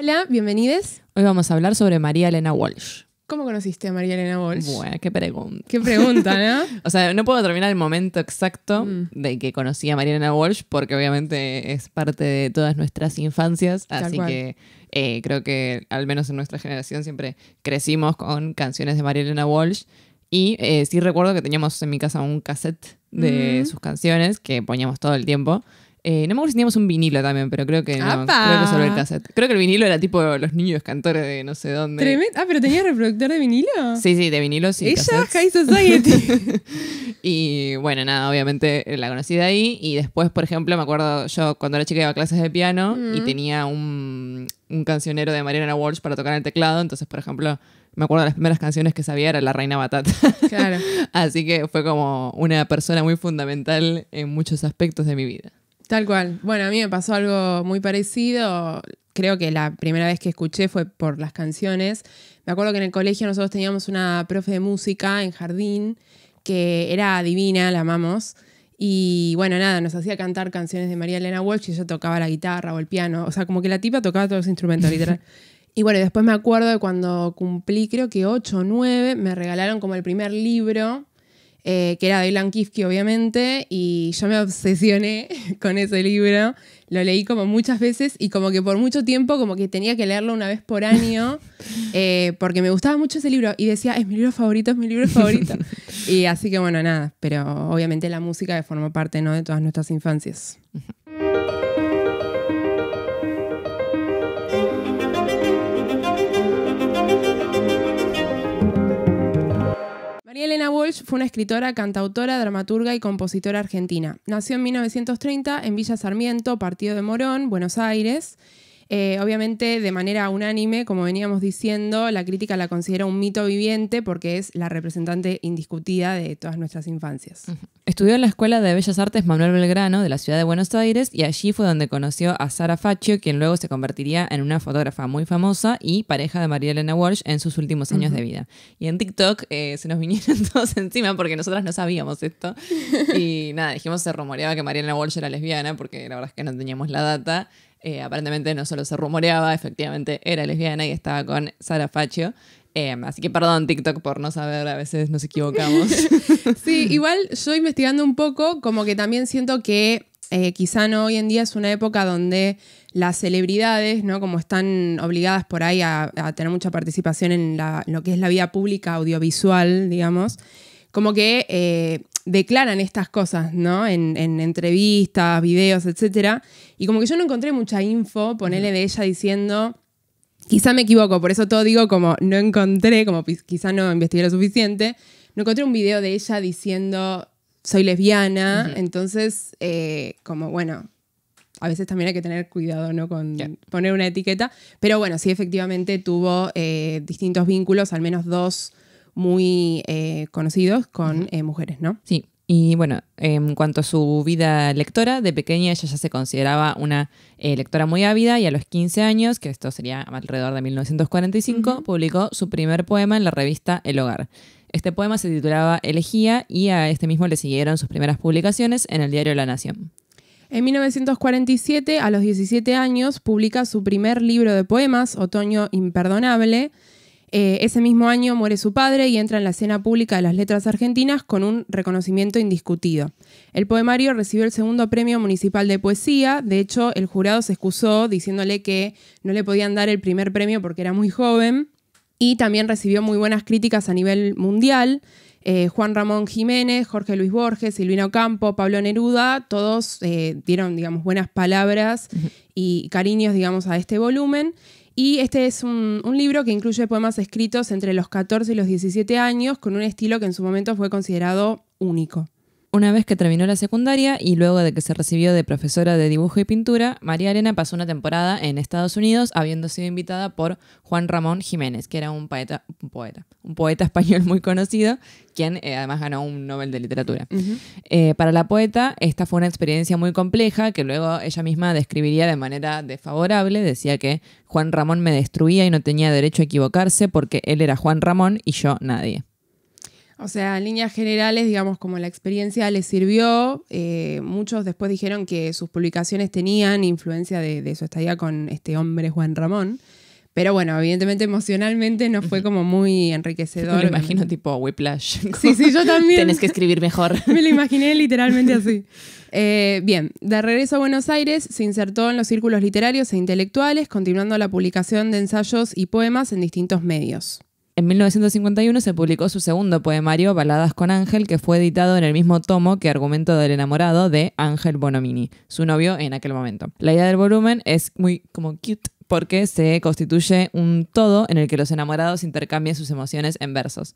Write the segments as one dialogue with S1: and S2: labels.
S1: Hola, bienvenidos.
S2: Hoy vamos a hablar sobre María Elena Walsh.
S1: ¿Cómo conociste a María Elena Walsh? Bueno, qué
S2: pregunta. Qué pregunta, ¿no? o sea, no puedo terminar el momento exacto mm. de que conocí a María Elena Walsh, porque obviamente es parte de todas nuestras infancias, así que eh, creo que al menos en nuestra generación siempre crecimos con canciones de María Elena Walsh. Y eh, sí recuerdo que teníamos en mi casa un cassette de mm. sus canciones que poníamos todo el tiempo. Eh, no me acuerdo si teníamos un vinilo también, pero creo que no. Creo que solo el cassette. Creo que el vinilo era tipo los niños cantores de no sé dónde.
S1: Ah, pero tenía reproductor de vinilo.
S2: sí, sí, de vinilo sí. Ella, High
S1: Society.
S2: y bueno, nada, obviamente la conocí de ahí. Y después, por ejemplo, me acuerdo yo cuando era chica iba a clases de piano y mm. tenía un, un cancionero de Mariana Walsh para tocar el teclado. Entonces, por ejemplo, me acuerdo de las primeras canciones que sabía era La Reina Batata. Claro. Así que fue como una persona muy fundamental en muchos aspectos de mi vida.
S1: Tal cual. Bueno, a mí me pasó algo muy parecido. Creo que la primera vez que escuché fue por las canciones. Me acuerdo que en el colegio nosotros teníamos una profe de música en jardín que era divina, la amamos. Y bueno, nada, nos hacía cantar canciones de María Elena Walsh y yo tocaba la guitarra o el piano. O sea, como que la tipa tocaba todos los instrumentos, literal. y bueno, después me acuerdo de cuando cumplí, creo que 8 o 9, me regalaron como el primer libro eh, que era de Ilan obviamente, y yo me obsesioné con ese libro. Lo leí como muchas veces y como que por mucho tiempo como que tenía que leerlo una vez por año eh, porque me gustaba mucho ese libro y decía, es mi libro favorito, es mi libro favorito. y así que bueno, nada, pero obviamente la música formó parte ¿no? de todas nuestras infancias. Elena Walsh fue una escritora, cantautora, dramaturga y compositora argentina. Nació en 1930 en Villa Sarmiento, Partido de Morón, Buenos Aires eh, obviamente, de manera unánime, como veníamos diciendo, la crítica la considera un mito viviente porque es la representante indiscutida de todas nuestras infancias.
S2: Estudió en la Escuela de Bellas Artes Manuel Belgrano de la ciudad de Buenos Aires y allí fue donde conoció a Sara Faccio, quien luego se convertiría en una fotógrafa muy famosa y pareja de María Elena Walsh en sus últimos años de vida. Y en TikTok eh, se nos vinieron todos encima porque nosotros no sabíamos esto. Y nada, dijimos se rumoreaba que María Elena Walsh era lesbiana porque la verdad es que no teníamos la data. Eh, aparentemente no solo se rumoreaba, efectivamente era lesbiana y estaba con Sara Faccio. Em, así que perdón TikTok por no saber, a veces nos equivocamos.
S1: sí, igual yo investigando un poco, como que también siento que eh, quizá no hoy en día es una época donde las celebridades, ¿no? Como están obligadas por ahí a, tener mucha participación en, lo que es la vida pública audiovisual, digamos, como que eh, declaran estas cosas, ¿no? En, entrevistas, videos, etc. Y como que yo no encontré mucha info, ponele de ella diciendo, quizá me equivoco, por eso todo digo como no encontré, como quizá no investigué lo suficiente, no encontré un video de ella diciendo, soy lesbiana, entonces, eh, como bueno, a veces también hay que tener cuidado ¿no? con poner una etiqueta. Pero bueno, sí, efectivamente tuvo eh, distintos vínculos, al menos dos muy
S2: eh, conocidos con eh, mujeres, ¿no? Sí. Y bueno, en cuanto a su vida lectora, de pequeña ella ya se consideraba una eh, lectora muy ávida y a los 15 años, que esto sería alrededor de 1945, publicó su primer poema en la revista El Hogar. Este poema se titulaba Elegía y a este mismo le siguieron sus primeras publicaciones en el diario La Nación.
S1: En 1947, a los 17 años, publica su primer libro de poemas, Otoño Imperdonable, eh, ese mismo año muere su padre y entra en la escena pública de las letras argentinas con un reconocimiento indiscutido. El poemario recibió el segundo premio municipal de poesía, de hecho el jurado se excusó diciéndole que no le podían dar el primer premio porque era muy joven y también recibió muy buenas críticas a nivel mundial. Eh, Juan Ramón Jiménez, Jorge Luis Borges, Silvino Campo, Pablo Neruda, todos eh, dieron, digamos, buenas palabras y cariños, digamos, a este volumen. Y este es un, un, libro que incluye poemas escritos entre los 14 y los 17 años, con un estilo que en su momento fue considerado
S2: único. Una vez que terminó la secundaria y luego de que se recibió de profesora de dibujo y pintura, María Elena pasó una temporada en Estados Unidos habiendo sido invitada por Juan Ramón Jiménez, que era un poeta, un poeta, español muy conocido, quien eh, además ganó un Nobel de Literatura. Eh, para la poeta, esta fue una experiencia muy compleja que luego ella misma describiría de manera desfavorable. Decía que Juan Ramón me destruía y no tenía derecho a equivocarse porque él era Juan Ramón y yo nadie.
S1: O sea, en líneas generales, digamos, como la experiencia les sirvió, eh, muchos después dijeron que sus publicaciones tenían influencia de, su estadía con este hombre Juan Ramón. Pero bueno, evidentemente emocionalmente no fue como muy enriquecedor. Me imagino tipo
S2: whiplash. Sí, sí, yo también. Tenés que escribir mejor.
S1: Me lo imaginé literalmente así. Eh, bien, de regreso a Buenos Aires, se insertó en los círculos literarios e intelectuales, continuando la publicación
S2: de ensayos y poemas en distintos medios. En 1951 se publicó su segundo poemario, Baladas con Ángel, que fue editado en el mismo tomo que Argumento del enamorado de Ángel Bonomini, su novio en aquel momento. La idea del volumen es muy como cute porque se constituye un todo en el que los enamorados intercambian sus emociones en versos.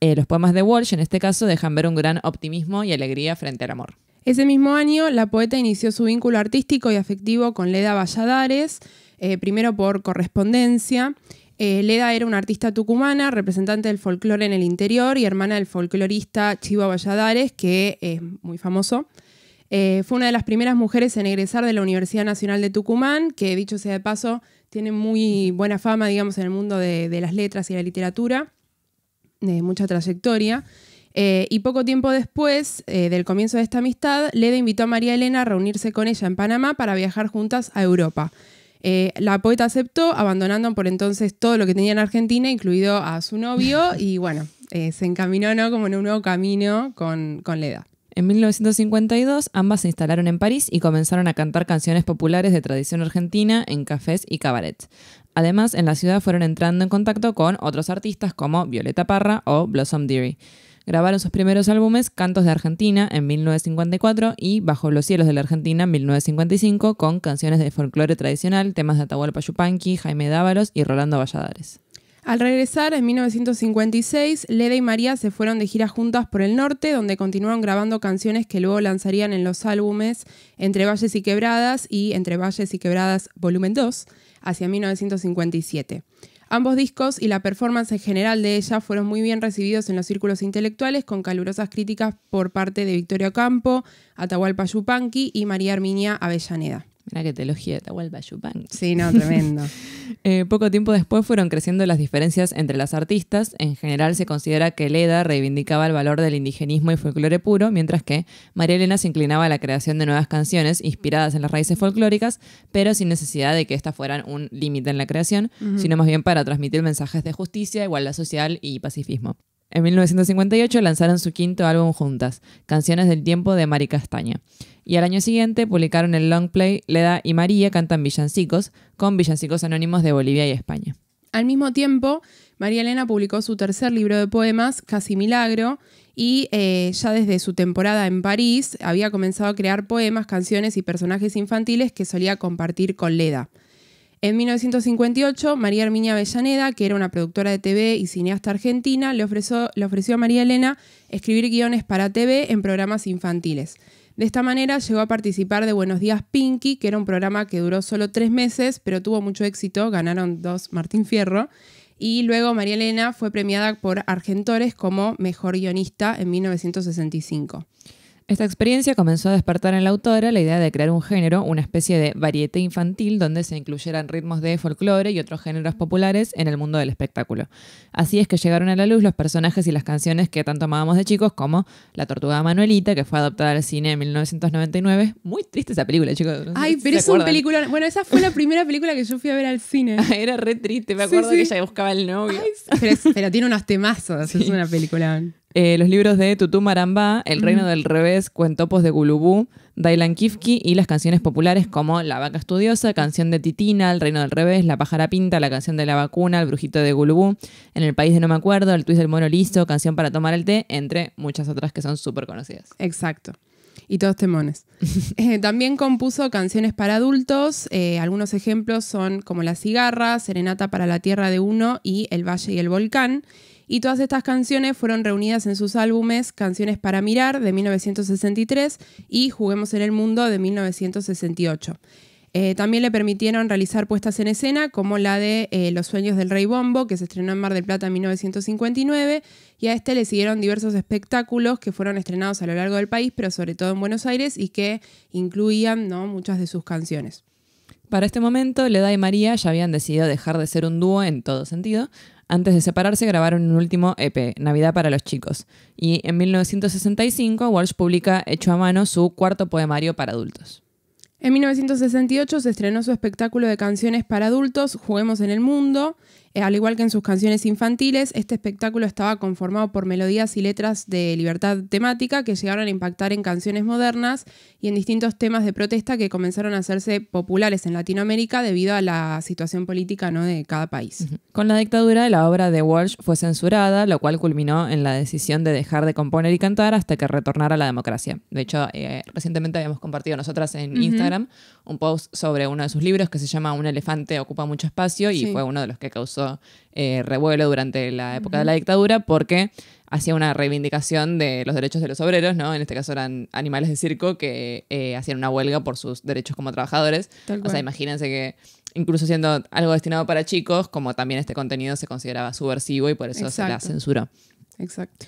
S2: Eh, los poemas de Walsh en este caso dejan ver un gran optimismo y alegría frente al amor.
S1: Ese mismo año, la poeta inició su vínculo artístico y afectivo con Leda Valladares, eh, primero por correspondencia eh, Leda era una artista tucumana, representante del folclore en el interior y hermana del folclorista Chivo Valladares, que es muy famoso. Eh, fue una de las primeras mujeres en egresar de la Universidad Nacional de Tucumán, que dicho sea de paso, tiene muy buena fama, digamos, en el mundo de, las letras y la literatura, de mucha trayectoria. Eh, y poco tiempo después del comienzo de esta amistad, Leda invitó a María Elena a reunirse con ella en Panamá para viajar juntas a Europa. Eh, la poeta aceptó, abandonando por entonces todo lo que tenía en Argentina, incluido a su novio, y bueno, eh, se encaminó
S2: como en un nuevo camino con, con Leda. En 1952 ambas se instalaron en París y comenzaron a cantar canciones populares de tradición argentina en cafés y cabarets. Además, en la ciudad fueron entrando en contacto con otros artistas como Violeta Parra o Blossom Deary. Grabaron sus primeros álbumes Cantos de Argentina en 1954 y Bajo los cielos de la Argentina en 1955 con canciones de folclore tradicional, temas de Atahualpa Yupanqui, Jaime Dávalos y Rolando Valladares.
S1: Al regresar en 1956, Leda y María se fueron de gira juntas por el norte, donde continuaron grabando canciones que luego lanzarían en los álbumes Entre Valles y Quebradas y Entre Valles y Quebradas Volumen 2, hacia 1957. Ambos discos y la performance en general de ella fueron muy bien recibidos en los círculos intelectuales con calurosas críticas por parte de Victoria Campo, Atahualpa Yupanqui y María Arminia Avellaneda. Mira que te a Tahualbayupán. Sí, no, tremendo.
S2: Eh, poco tiempo después fueron creciendo las diferencias entre las artistas. En general se considera que Leda reivindicaba el valor del indigenismo y folclore puro, mientras que María Elena se inclinaba a la creación de nuevas canciones inspiradas en las raíces folclóricas, pero sin necesidad de que estas fueran un límite en la creación, sino más bien para transmitir mensajes de justicia, igualdad social y pacifismo. En 1958 lanzaron su quinto álbum juntas, Canciones del Tiempo de Mari Castaña y al año siguiente publicaron el long play Leda y María cantan villancicos con villancicos anónimos de Bolivia y España.
S1: Al mismo tiempo, María Elena publicó su tercer libro de poemas, Casi Milagro, y eh, ya desde su temporada en París había comenzado a crear poemas, canciones y personajes infantiles que solía compartir con Leda. En 1958, María Herminia Avellaneda, que era una productora de TV y cineasta argentina, le ofreció a María Elena escribir guiones para TV en programas infantiles. De esta manera llegó a participar de Buenos Días Pinky, que era un programa que duró solo tres meses, pero tuvo mucho éxito, ganaron dos Martín Fierro. Y luego María Elena fue premiada por Argentores como mejor guionista en 1965.
S2: Esta experiencia comenzó a despertar en la autora la idea de crear un género, una especie de varieté infantil donde se incluyeran ritmos de folclore y otros géneros populares en el mundo del espectáculo. Así es que llegaron a la luz los personajes y las canciones que tanto amábamos de chicos, como La Tortuga Manuelita, que fue adoptada al cine en 1999. Muy triste esa película, chicos. Ay, pero es un película.
S1: Bueno, esa fue la primera película que yo fui a ver al cine. Era re triste, me acuerdo que ella buscaba el novio. pero, pero, tiene unos temazos, es una película.
S2: Eh, los libros de Tutú Marambá, El Reino del Revés, Cuentopos de Gulubú, Dailan Kifki y las canciones populares como La Vaca Estudiosa, Canción de Titina, El Reino del Revés, La Pájara Pinta, La Canción de la Vacuna, El Brujito de Gulubú, En el País de No Me Acuerdo, El Twist del Mono Listo, Canción para Tomar el Té, entre muchas otras que son súper conocidas. Exacto. Y todos temones.
S1: Eh, también compuso canciones para adultos. Eh, algunos ejemplos son como La Cigarra, Serenata para la Tierra de Uno y El Valle y el Volcán y todas estas canciones fueron reunidas en sus álbumes Canciones para Mirar de 1963 y Juguemos en el Mundo de 1968. Eh, también le permitieron realizar puestas en escena como la de eh, Los Sueños del Rey Bombo, que se estrenó en Mar del Plata en 1959, y a este le siguieron diversos espectáculos que fueron estrenados a lo largo del país, pero sobre todo en Buenos Aires, y que incluían ¿no? muchas de sus canciones.
S2: Para este momento, Leda y María ya habían decidido dejar de ser un dúo en todo sentido, antes de separarse, grabaron un último EP, Navidad para los chicos. Y en 1965, Walsh publica hecho a mano su cuarto poemario para adultos.
S1: En 1968 se estrenó su espectáculo de canciones para adultos, Juguemos en el Mundo, eh, al igual que en sus canciones infantiles, este espectáculo estaba conformado por melodías y letras de libertad temática que llegaron a impactar en canciones modernas y en distintos temas de protesta que comenzaron a hacerse populares en Latinoamérica debido a la situación política ¿no? de cada país.
S2: Con la dictadura, la obra de Walsh fue censurada, lo cual culminó en la decisión de dejar de componer y cantar hasta que retornara a la democracia. De hecho, eh, recientemente habíamos compartido nosotras en Instagram un post sobre uno de sus libros que se llama Un elefante ocupa mucho espacio y fue uno de los que causó eh, revuelo durante la época de la dictadura porque hacía una reivindicación de los derechos de los obreros, ¿no? En este caso eran animales de circo que eh, hacían una huelga por sus derechos como trabajadores. o sea, imagínense que incluso siendo algo destinado para chicos, como también este contenido se consideraba subversivo y por eso se la censuró. Exacto.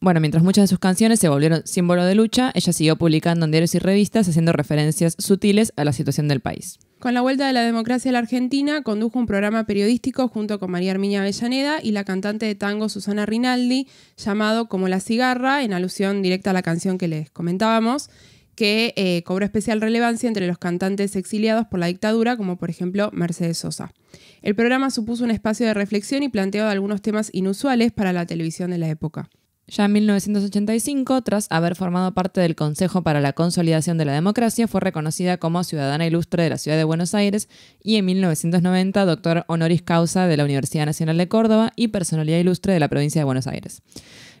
S2: Bueno, mientras muchas de sus canciones se volvieron símbolo de lucha, ella siguió publicando en diarios y revistas haciendo referencias sutiles a la situación del país.
S1: Con la vuelta de la democracia a la Argentina, condujo un programa periodístico junto con María Herminia Avellaneda y la cantante de tango Susana Rinaldi, llamado Como la cigarra, en alusión directa a la canción que les comentábamos, que eh, cobró especial relevancia entre los cantantes exiliados por la dictadura, como por ejemplo Mercedes Sosa. El programa supuso un espacio de reflexión y planteo de algunos temas inusuales para la televisión de la época.
S2: Ya en 1985, tras haber formado parte del Consejo para la Consolidación de la Democracia, fue reconocida como Ciudadana Ilustre de la Ciudad de Buenos Aires y en 1990 doctor honoris causa de la Universidad Nacional de Córdoba y Personalidad Ilustre de la Provincia de Buenos Aires.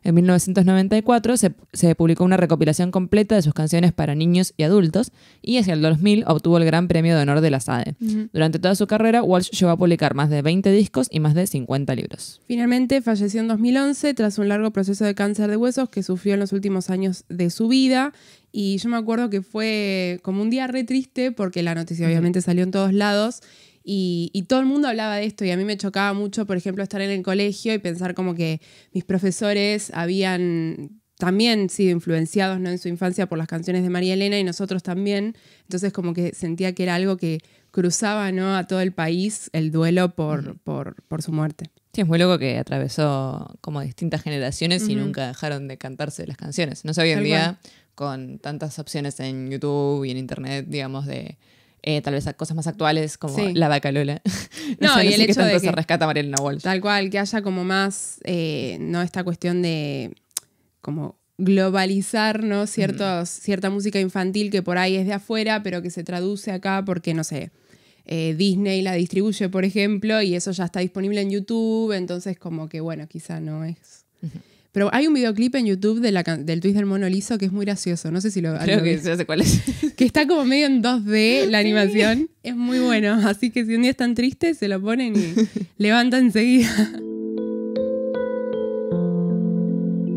S2: En 1994 se, publicó una recopilación completa de sus canciones para niños y adultos y hacia el 2000 obtuvo el Gran Premio de Honor de la SADE. Durante toda su carrera, Walsh llegó a publicar más de 20 discos y más de 50 libros.
S1: Finalmente falleció en 2011 tras un largo proceso de cáncer de huesos que sufrió en los últimos años de su vida y yo me acuerdo que fue como un día re triste porque la noticia obviamente salió en todos lados y, todo el mundo hablaba de esto y a mí me chocaba mucho, por ejemplo, estar en el colegio y pensar como que mis profesores habían también sido influenciados en su infancia por las canciones de María Elena y nosotros también. Entonces como que sentía que era algo que cruzaba ¿no? a todo el país el duelo por,
S2: por, su muerte. Sí, es muy loco que atravesó como distintas generaciones y nunca dejaron de cantarse las canciones. No sabía hoy día, con tantas opciones en YouTube y en Internet, digamos, de eh, tal vez cosas más actuales como la vaca no, y el hecho de que se rescata Tal cual, que haya
S1: como más,
S2: eh, no esta cuestión de como
S1: globalizar, ¿no? Ciertos, Cierta música infantil que por ahí es de afuera, pero que se traduce acá porque, no sé, eh, Disney la distribuye, por ejemplo, y eso ya está disponible en YouTube, entonces como que, bueno, quizá no es... Pero hay un videoclip en YouTube de la, del twist del mono liso que es muy gracioso. No sé si lo Creo que no sé cuál es. Que está como medio en 2D la animación. Es muy bueno. Así que si un día están tristes, se lo ponen y levanta enseguida.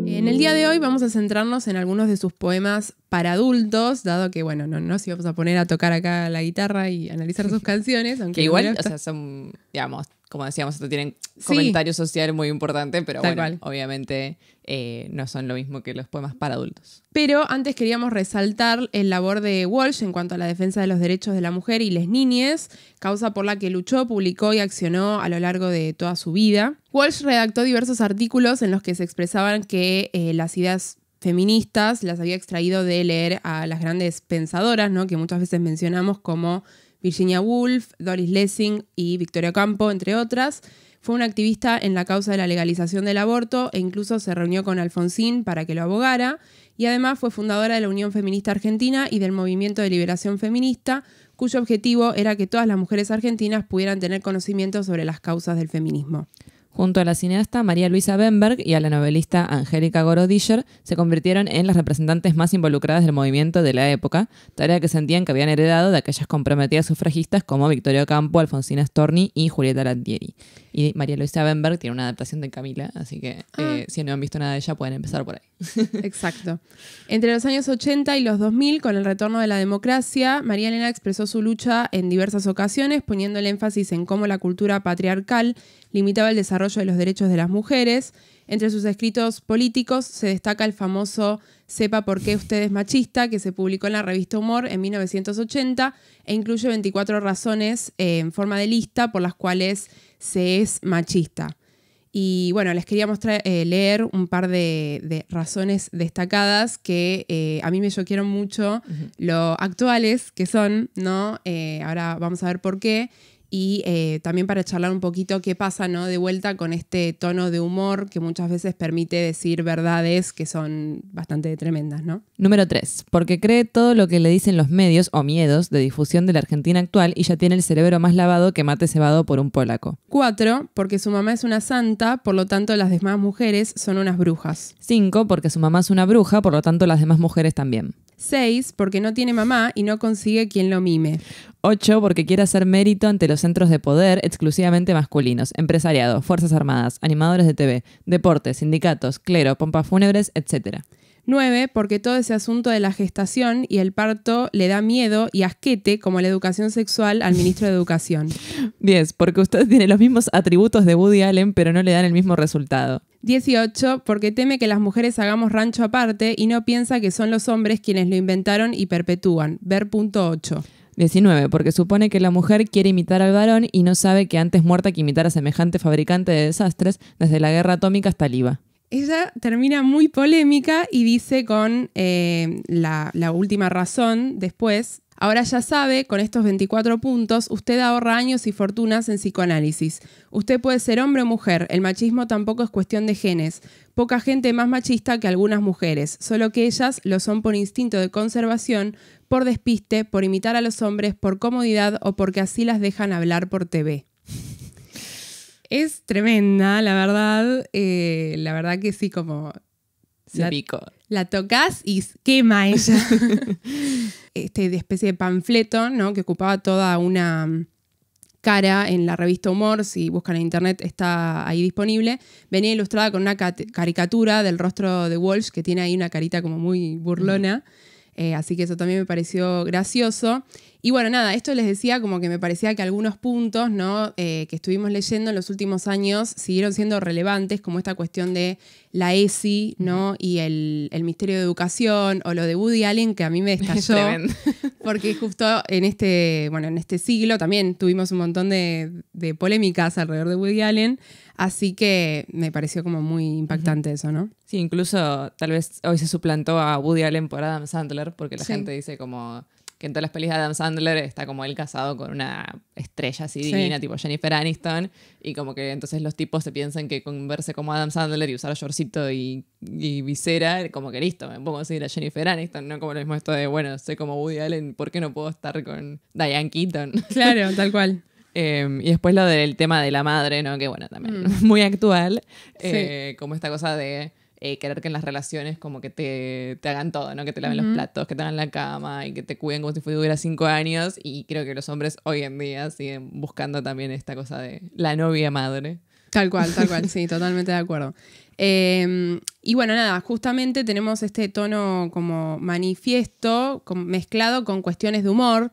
S1: En el día de hoy vamos a centrarnos en algunos de sus poemas para adultos, dado que, bueno, no nos si vamos a poner a tocar acá la guitarra y analizar sus canciones. Aunque que igual, o sea,
S2: son, digamos, como decíamos, esto tienen comentario social muy importante, pero bueno, obviamente eh, no son lo mismo que los poemas para adultos.
S1: Pero antes queríamos resaltar el labor de Walsh en cuanto a la defensa de los derechos de la mujer y las niñes, causa por la que luchó, publicó y accionó a lo largo de toda su vida. Walsh redactó diversos artículos en los que se expresaban que eh, las ideas feministas las había extraído de leer a las grandes pensadoras, ¿no? que muchas veces mencionamos como Virginia Woolf, Doris Lessing y Victoria Campo, entre otras. Fue una activista en la causa de la legalización del aborto e incluso se reunió con Alfonsín para que lo abogara y además fue fundadora de la Unión Feminista Argentina y del Movimiento de Liberación Feminista, cuyo objetivo era que todas las mujeres argentinas pudieran tener conocimiento sobre las causas del feminismo
S2: junto a la cineasta María Luisa Benberg y a la novelista Angélica Gorodischer, se convirtieron en las representantes más involucradas del movimiento de la época, tarea que sentían que habían heredado de aquellas comprometidas sufragistas como Victoria Campo, Alfonsina Storni y Julieta Landieri Y María Luisa Benberg tiene una adaptación de Camila, así que ah. eh, si no han visto nada de ella pueden empezar por ahí.
S1: Exacto. Entre los años 80 y los 2000, con el retorno de la democracia, María Elena expresó su lucha en diversas ocasiones, poniendo el énfasis en cómo la cultura patriarcal limitaba el desarrollo de los derechos de las mujeres. Entre sus escritos políticos se destaca el famoso Sepa por qué usted es machista, que se publicó en la revista Humor en 1980 e incluye 24 razones eh, en forma de lista por las cuales se es machista. Y bueno, les quería mostrar, eh, leer un par de, razones destacadas que eh, a mí me choquieron mucho lo actuales que son, ¿no? ahora vamos a ver por qué y eh, también para charlar un poquito qué pasa, ¿no? De vuelta con este tono de humor que muchas veces permite decir verdades que son bastante tremendas, ¿no?
S2: Número 3. Porque cree todo lo que le dicen los medios o miedos de difusión de la Argentina actual y ya tiene el cerebro más lavado que mate cebado por un polaco.
S1: 4. Porque su mamá es una santa, por lo tanto las demás mujeres son unas brujas. 5.
S2: Porque su mamá es una bruja, por lo tanto las demás mujeres también.
S1: 6. Porque no tiene mamá y no
S2: consigue quien lo mime. 8. Porque quiere hacer mérito ante los centros de poder exclusivamente masculinos, empresariado, fuerzas armadas, animadores de TV, deportes, sindicatos, clero, pompas fúnebres, etcétera.
S1: 9. Porque todo ese asunto de la gestación y el parto le da miedo y asquete como la educación sexual al ministro de Educación.
S2: 10. Porque usted tiene los mismos atributos de Woody Allen, pero no le dan el mismo resultado.
S1: 18. Porque teme que las mujeres hagamos rancho aparte y no piensa que son los hombres quienes lo inventaron y perpetúan. Ver punto
S2: 8. 19. Porque supone que la mujer quiere imitar al varón y no sabe que antes muerta que imitar a semejante fabricante de desastres, desde la guerra atómica hasta el IVA
S1: ella termina muy polémica y dice con eh, la, la última razón después, Ahora ya sabe, con estos 24 puntos, usted ahorra años y fortunas en psicoanálisis. Usted puede ser hombre o mujer, el machismo tampoco es cuestión de genes. Poca gente más machista que algunas mujeres, solo que ellas lo son por instinto de conservación, por despiste, por imitar a los hombres, por comodidad o porque así las dejan hablar por TV. Es tremenda, la verdad. Eh, la verdad que sí, como. la, La tocas y quema ella. este de especie de panfleto, ¿no? Que ocupaba toda una mm, cara en la revista Humor, si buscan en internet está ahí disponible, venía ilustrada con una caricatura del rostro de Walsh, que tiene ahí una carita como muy burlona. Eh, así que eso también me pareció gracioso. Y bueno, nada, esto les decía como que me parecía que algunos puntos ¿no? Eh, que estuvimos leyendo en los últimos años siguieron siendo relevantes, como esta cuestión de la ESI ¿no? y el, el Ministerio de Educación o lo de Woody Allen, que a mí me estalló porque justo en este, bueno, en este siglo también tuvimos un montón de, polémicas alrededor de Woody Allen, así que me pareció como muy impactante eso, ¿no?
S2: Sí, incluso tal vez hoy se suplantó a Woody Allen por Adam Sandler, porque la gente dice como que en todas las pelis de Adam Sandler está como él casado con una estrella así divina, tipo Jennifer Aniston, y como que entonces los tipos se piensan que con verse como Adam Sandler y usar shortcito y, y visera, como que listo, me pongo a seguir a Jennifer Aniston, no como lo mismo esto de, bueno, soy como Woody Allen, ¿por qué no puedo estar con Diane Keaton? Claro, tal cual. Em, y después lo del tema de la madre, ¿no? Que bueno, también mm. muy actual. Eh, como esta cosa de eh, querer que en las relaciones como que te, hagan todo, ¿no? Que te laven los platos, que te hagan la cama y que te cuiden como si fuera cinco años. Y creo que los hombres hoy en día siguen buscando también esta cosa de la novia madre.
S1: Tal cual, tal cual, sí, totalmente de acuerdo. Em, y bueno, nada, justamente tenemos este tono como manifiesto mezclado con cuestiones de humor.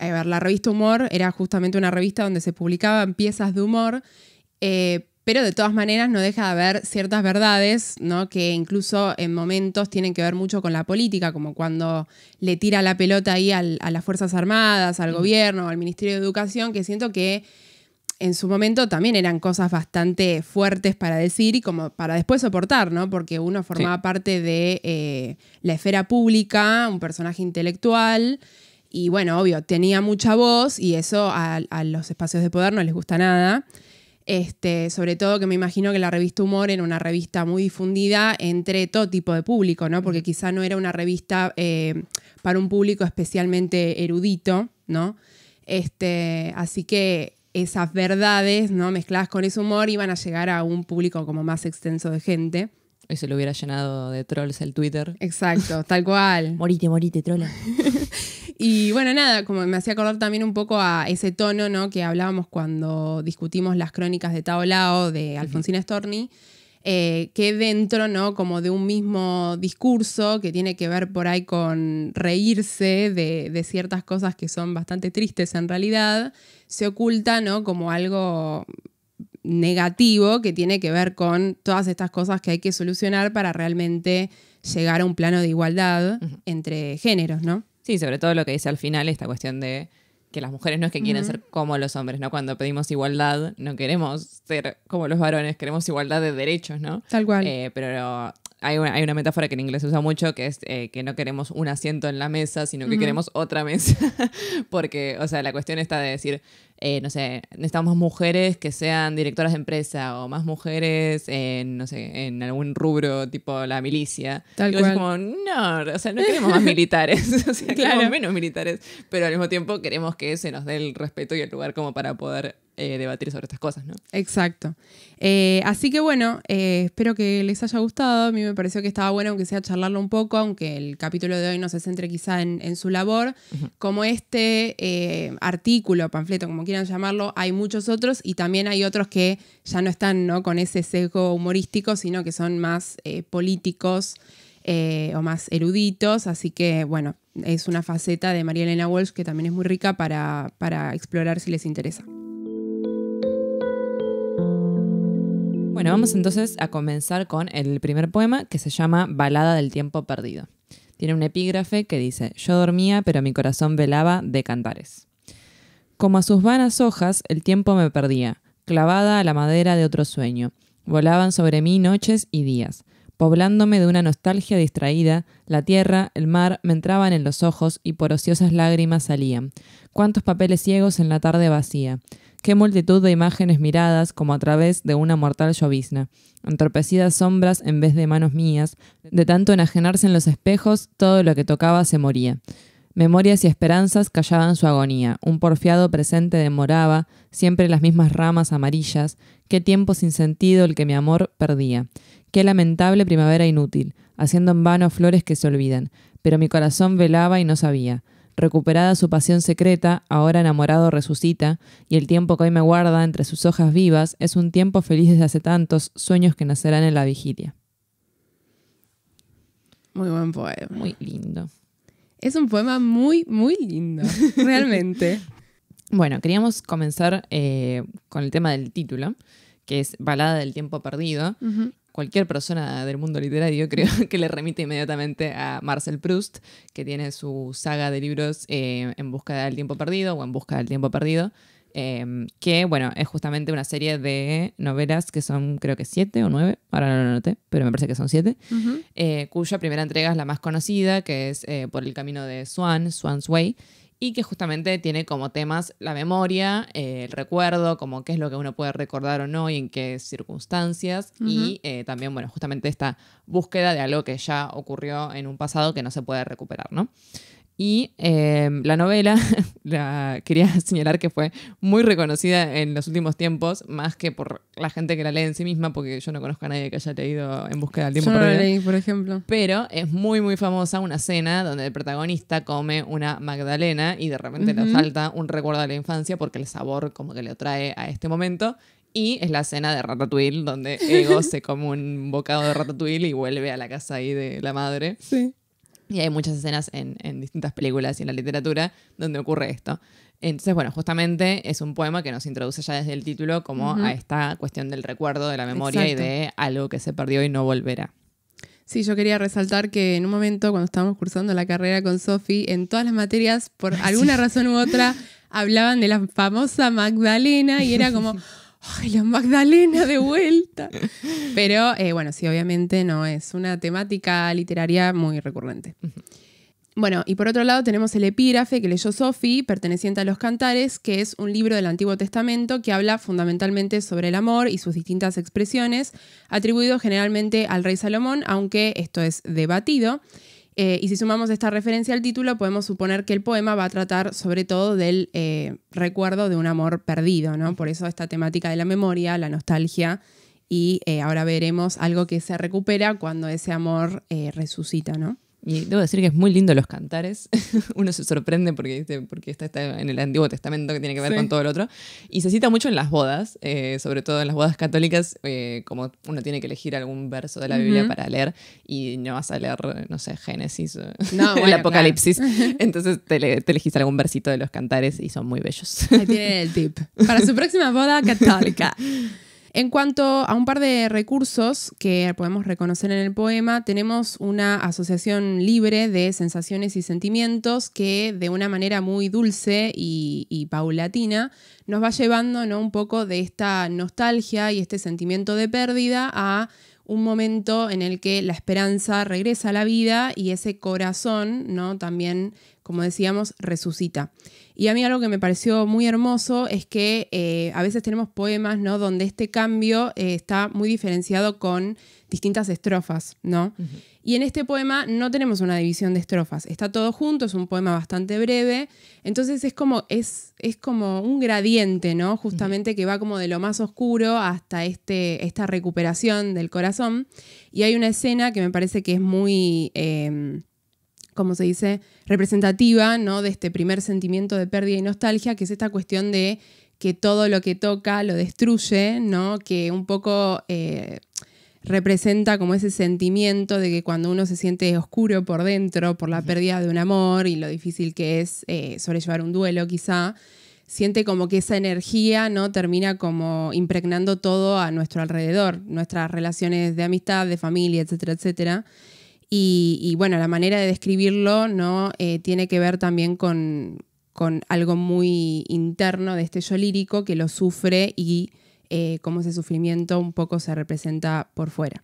S1: A ver, la revista Humor era justamente una revista donde se publicaban piezas de humor. Eh, pero de todas maneras no deja de haber ciertas verdades, ¿no? Que incluso en momentos tienen que ver mucho con la política, como cuando le tira la pelota ahí a las Fuerzas Armadas, al mm. gobierno, al Ministerio de Educación, que siento que en su momento también eran cosas bastante fuertes para decir y como para después soportar, ¿no? Porque uno formaba parte de eh, la esfera pública, un personaje intelectual y bueno, obvio, tenía mucha voz y eso a, los espacios de poder no les gusta nada. Este, sobre todo que me imagino que la revista Humor era una revista muy difundida entre todo tipo de público, ¿no? Porque quizá no era una revista eh, para un público especialmente erudito, ¿no? Este, así que esas verdades, ¿no? Mezcladas con ese humor iban a llegar a un público como más extenso de gente. Eso lo hubiera
S2: llenado de trolls el Twitter.
S1: Exacto, tal cual. morite,
S2: morite, trola.
S1: Y bueno, nada, como me hacía acordar también un poco a ese tono ¿no? que hablábamos cuando discutimos las crónicas de Tao Lao de Alfonsina Storni, eh, que dentro, ¿no? Como de un mismo discurso que tiene que ver por ahí con reírse de, ciertas cosas que son bastante tristes en realidad, se oculta, ¿no? Como algo negativo que tiene que ver con todas estas cosas que hay que solucionar para realmente llegar a un plano de igualdad entre géneros, ¿no?
S2: Sí, sobre todo lo que dice al final, esta cuestión de que las mujeres no es que quieren ser como los hombres, ¿no? Cuando pedimos igualdad, no queremos ser como los varones, queremos igualdad de derechos, ¿no? Tal cual. Eh, pero hay una, metáfora que en inglés se usa mucho, que es eh, que no queremos un asiento en la mesa, sino que queremos otra mesa, porque, o sea, la cuestión está de decir, eh, no sé, necesitamos mujeres que sean directoras de empresa o más mujeres en, no sé, en algún rubro tipo la milicia. Tal y Es como, no, o sea, no queremos más militares, claro. menos militares, pero al mismo tiempo queremos que se nos dé el respeto y el lugar como para poder eh, debatir sobre estas cosas, ¿no?
S1: Exacto. Eh, así que bueno, eh, espero que les haya gustado. A mí me pareció que estaba bueno, aunque sea charlarlo un poco, aunque el capítulo de hoy no se centre quizá en, su labor. Como este artículo, panfleto, como quieran llamarlo, hay muchos otros y también hay otros que ya no están ¿no? con ese sesgo humorístico, sino que son más políticos. o más eruditos, así que bueno, es una faceta de María Elena Walsh
S2: que también es muy rica para explorar si les interesa. Bueno, vamos entonces a comenzar con el primer poema que se llama Balada del tiempo perdido. Tiene un epígrafe que dice, yo dormía pero mi corazón velaba de cantares. Como a sus vanas hojas, el tiempo me perdía, clavada a la madera de otro sueño. Volaban sobre mí noches y días, poblándome de una nostalgia distraída, la tierra, el mar me entraban en los ojos y por ociosas lágrimas salían. Cuántos papeles ciegos en la tarde vacía qué multitud de imágenes miradas como a través de una mortal llovizna, entorpecidas sombras en vez de manos mías, de tanto enajenarse en los espejos, todo lo que tocaba se moría. Memorias y esperanzas callaban su agonía, un porfiado presente demoraba, siempre las mismas ramas amarillas, qué tiempo sin sentido el que mi amor perdía, qué lamentable primavera inútil, haciendo en vano flores que se olvidan, pero mi corazón velaba y no sabía. Recuperada su pasión secreta, ahora enamorado resucita, y el tiempo que hoy me guarda entre sus hojas vivas es un tiempo feliz desde hace tantos sueños que nacerán en la vigilia.
S1: Muy buen poema. Muy lindo. Es un poema muy, muy lindo,
S2: realmente. bueno, queríamos comenzar eh, con el tema del título, que es Balada del Tiempo Perdido, cualquier persona del mundo literario creo que le remite inmediatamente a Marcel Proust, que tiene su saga de libros eh, En busca del tiempo perdido o En busca del tiempo perdido, em, que bueno, es justamente una serie de novelas que son creo que siete o nueve, ahora no lo noté, pero me parece que son siete, eh, cuya primera entrega es la más conocida, que es eh, Por el camino de Swan, Swan's Way y que justamente tiene como temas la memoria, eh, el recuerdo, como qué es lo que uno puede recordar o no y en qué circunstancias, y eh, también, bueno, justamente esta búsqueda de algo que ya ocurrió en un pasado que no se puede recuperar, ¿no? Y eh, la novela, la, quería señalar que fue muy reconocida en los últimos tiempos, más que por la gente que la lee en sí misma, porque yo no conozco a nadie que haya leído En búsqueda del tiempo yo por ejemplo. Pero es muy, muy famosa una escena donde el protagonista come una magdalena y de repente le falta un recuerdo de la infancia porque el sabor como que le trae a este momento. Y es la escena de Ratatouille, donde Ego se come un bocado de Ratatouille y vuelve a la casa ahí de la madre. Sí. Y hay muchas escenas en, distintas películas y en la literatura donde ocurre esto. Entonces, bueno, justamente es un poema que nos introduce ya desde el título como a esta cuestión del recuerdo, de la memoria y de algo que se perdió y no volverá. Sí, yo quería
S1: resaltar que en un momento cuando estábamos cursando la carrera con Sofi, en todas las materias, por alguna razón u otra, hablaban de la famosa Magdalena y era como... ¡Ay, la Magdalena de vuelta! Pero eh, bueno, sí, obviamente no es una temática literaria muy recurrente. Bueno, y por otro lado tenemos el epígrafe que leyó Sophie, perteneciente a los Cantares, que es un libro del Antiguo Testamento que habla fundamentalmente sobre el amor y sus distintas expresiones, atribuido generalmente al rey Salomón, aunque esto es debatido. Eh, y si sumamos esta referencia al título, podemos suponer que el poema va a tratar sobre todo del eh, recuerdo de un amor perdido, ¿no? Por eso esta temática de la memoria, la nostalgia, y eh, ahora veremos algo que se recupera cuando ese amor resucita, ¿no?
S2: Y debo decir que es muy lindo los cantares. Uno se sorprende porque, porque está, está, en el Antiguo Testamento que tiene que ver con todo lo otro. Y se cita mucho en las bodas, eh, sobre todo en las bodas católicas, eh, como uno tiene que elegir algún verso de la Biblia para leer y no vas a leer, no sé, Génesis o el Apocalipsis. Entonces te, te, elegís algún versito de los cantares y son muy bellos.
S1: Ahí tienen el tip. Para su próxima boda católica. En cuanto a un par de recursos que podemos reconocer en el poema, tenemos una asociación libre de sensaciones y sentimientos que de una manera muy dulce y, paulatina nos va llevando ¿no? un poco de esta nostalgia y este sentimiento de pérdida a un momento en el que la esperanza regresa a la vida y ese corazón ¿no? también como decíamos, resucita. Y a mí algo que me pareció muy hermoso es que eh, a veces tenemos poemas, ¿no? Donde este cambio eh, está muy diferenciado con distintas estrofas, ¿no? Y en este poema no tenemos una división de estrofas, está todo junto, es un poema bastante breve, entonces es como, es, es como un gradiente, ¿no? Justamente que va como de lo más oscuro hasta este, esta recuperación del corazón. Y hay una escena que me parece que es muy... Em, como se dice, representativa ¿no? de este primer sentimiento de pérdida y nostalgia, que es esta cuestión de que todo lo que toca lo destruye, ¿no? que un poco eh, representa como ese sentimiento de que cuando uno se siente oscuro por dentro, por la pérdida de un amor y lo difícil que es eh, sobrellevar un duelo quizá, siente como que esa energía no termina como impregnando todo a nuestro alrededor, nuestras relaciones de amistad, de familia, etcétera, etcétera. Y, bueno, la manera de describirlo ¿no? Eh, tiene que ver también con, algo muy interno de este yo lírico que lo sufre y eh, cómo ese sufrimiento un poco se representa por fuera.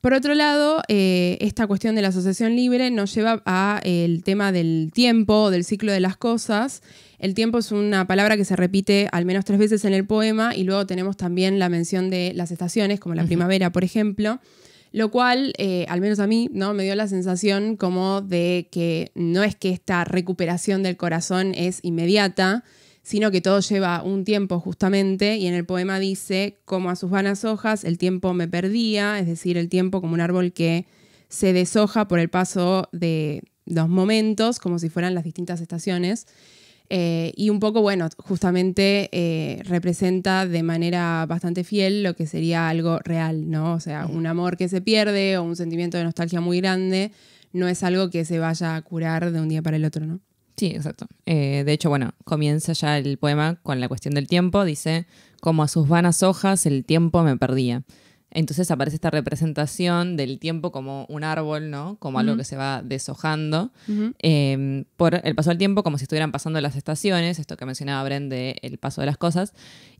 S1: Por otro lado, eh, esta cuestión de la asociación libre nos lleva al tema del tiempo, del ciclo de las cosas. El tiempo es una palabra que se repite al menos tres veces en el poema y luego tenemos también la mención de las estaciones, como la primavera, por ejemplo. Lo cual, eh, al menos a mí, ¿no? me dio la sensación como de que no es que esta recuperación del corazón es inmediata, sino que todo lleva un tiempo justamente, y en el poema dice, como a sus vanas hojas, el tiempo me perdía, es decir, el tiempo como un árbol que se deshoja por el paso de dos momentos, como si fueran las distintas estaciones. Eh, y un poco, bueno, justamente eh, representa de manera bastante fiel lo que sería algo real, ¿no? O sea, un amor que se pierde o un sentimiento de nostalgia muy grande no es algo que se vaya a curar de un día para el otro, ¿no? Sí, exacto.
S2: Eh, de hecho, bueno, comienza ya el poema con la cuestión del tiempo. Dice, como a sus vanas hojas el tiempo me perdía. Entonces aparece esta representación del tiempo como un árbol, ¿no? Como algo que se va deshojando em, por el paso del tiempo, como si estuvieran pasando las estaciones, esto que mencionaba Bren de el paso de las cosas.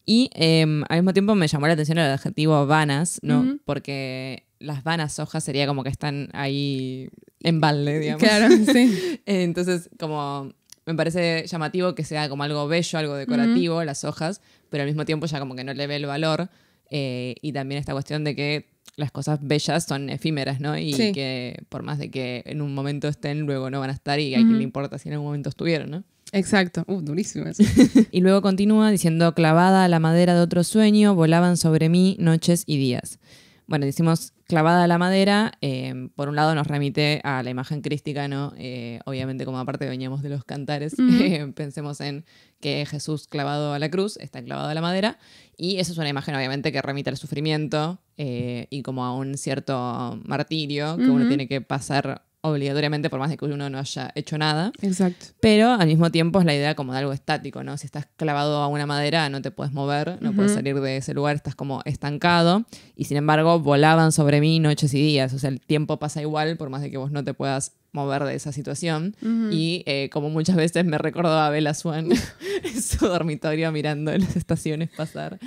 S2: Y em, al mismo tiempo me llamó la atención el adjetivo vanas, ¿no? Porque las vanas hojas sería como que están ahí en balde, digamos. Claro, sí. Entonces, como me parece llamativo que sea como algo bello, algo decorativo, las hojas, pero al mismo tiempo ya como que no le ve el valor. Eh, y también esta cuestión de que las cosas bellas son efímeras, ¿no? Y que por más de que en un momento estén, luego no van a estar y a quién le importa si en algún momento estuvieron, ¿no? Exacto, uh, durísimo eso. y luego continúa diciendo, clavada a la madera de otro sueño, volaban sobre mí noches y días. Bueno, decimos clavada a la madera, eh, por un lado nos remite a la imagen crística, ¿no? Eh, obviamente como aparte veníamos de los cantares, pensemos en que Jesús clavado a la cruz está clavado a la madera y eso es una imagen obviamente que remite al sufrimiento eh, y como a un cierto martirio que uno tiene que pasar obligatoriamente por más de que uno no haya hecho nada. Exacto. Pero al mismo tiempo es la idea como de algo estático, ¿no? Si estás clavado a una madera no te puedes mover, no puedes salir de ese lugar, estás como estancado y sin embargo volaban sobre mí noches y días, o sea, el tiempo pasa igual por más de que vos no te puedas mover de esa situación. Y eh, como muchas veces me recordó a Bella Swan en su dormitorio mirando las estaciones pasar.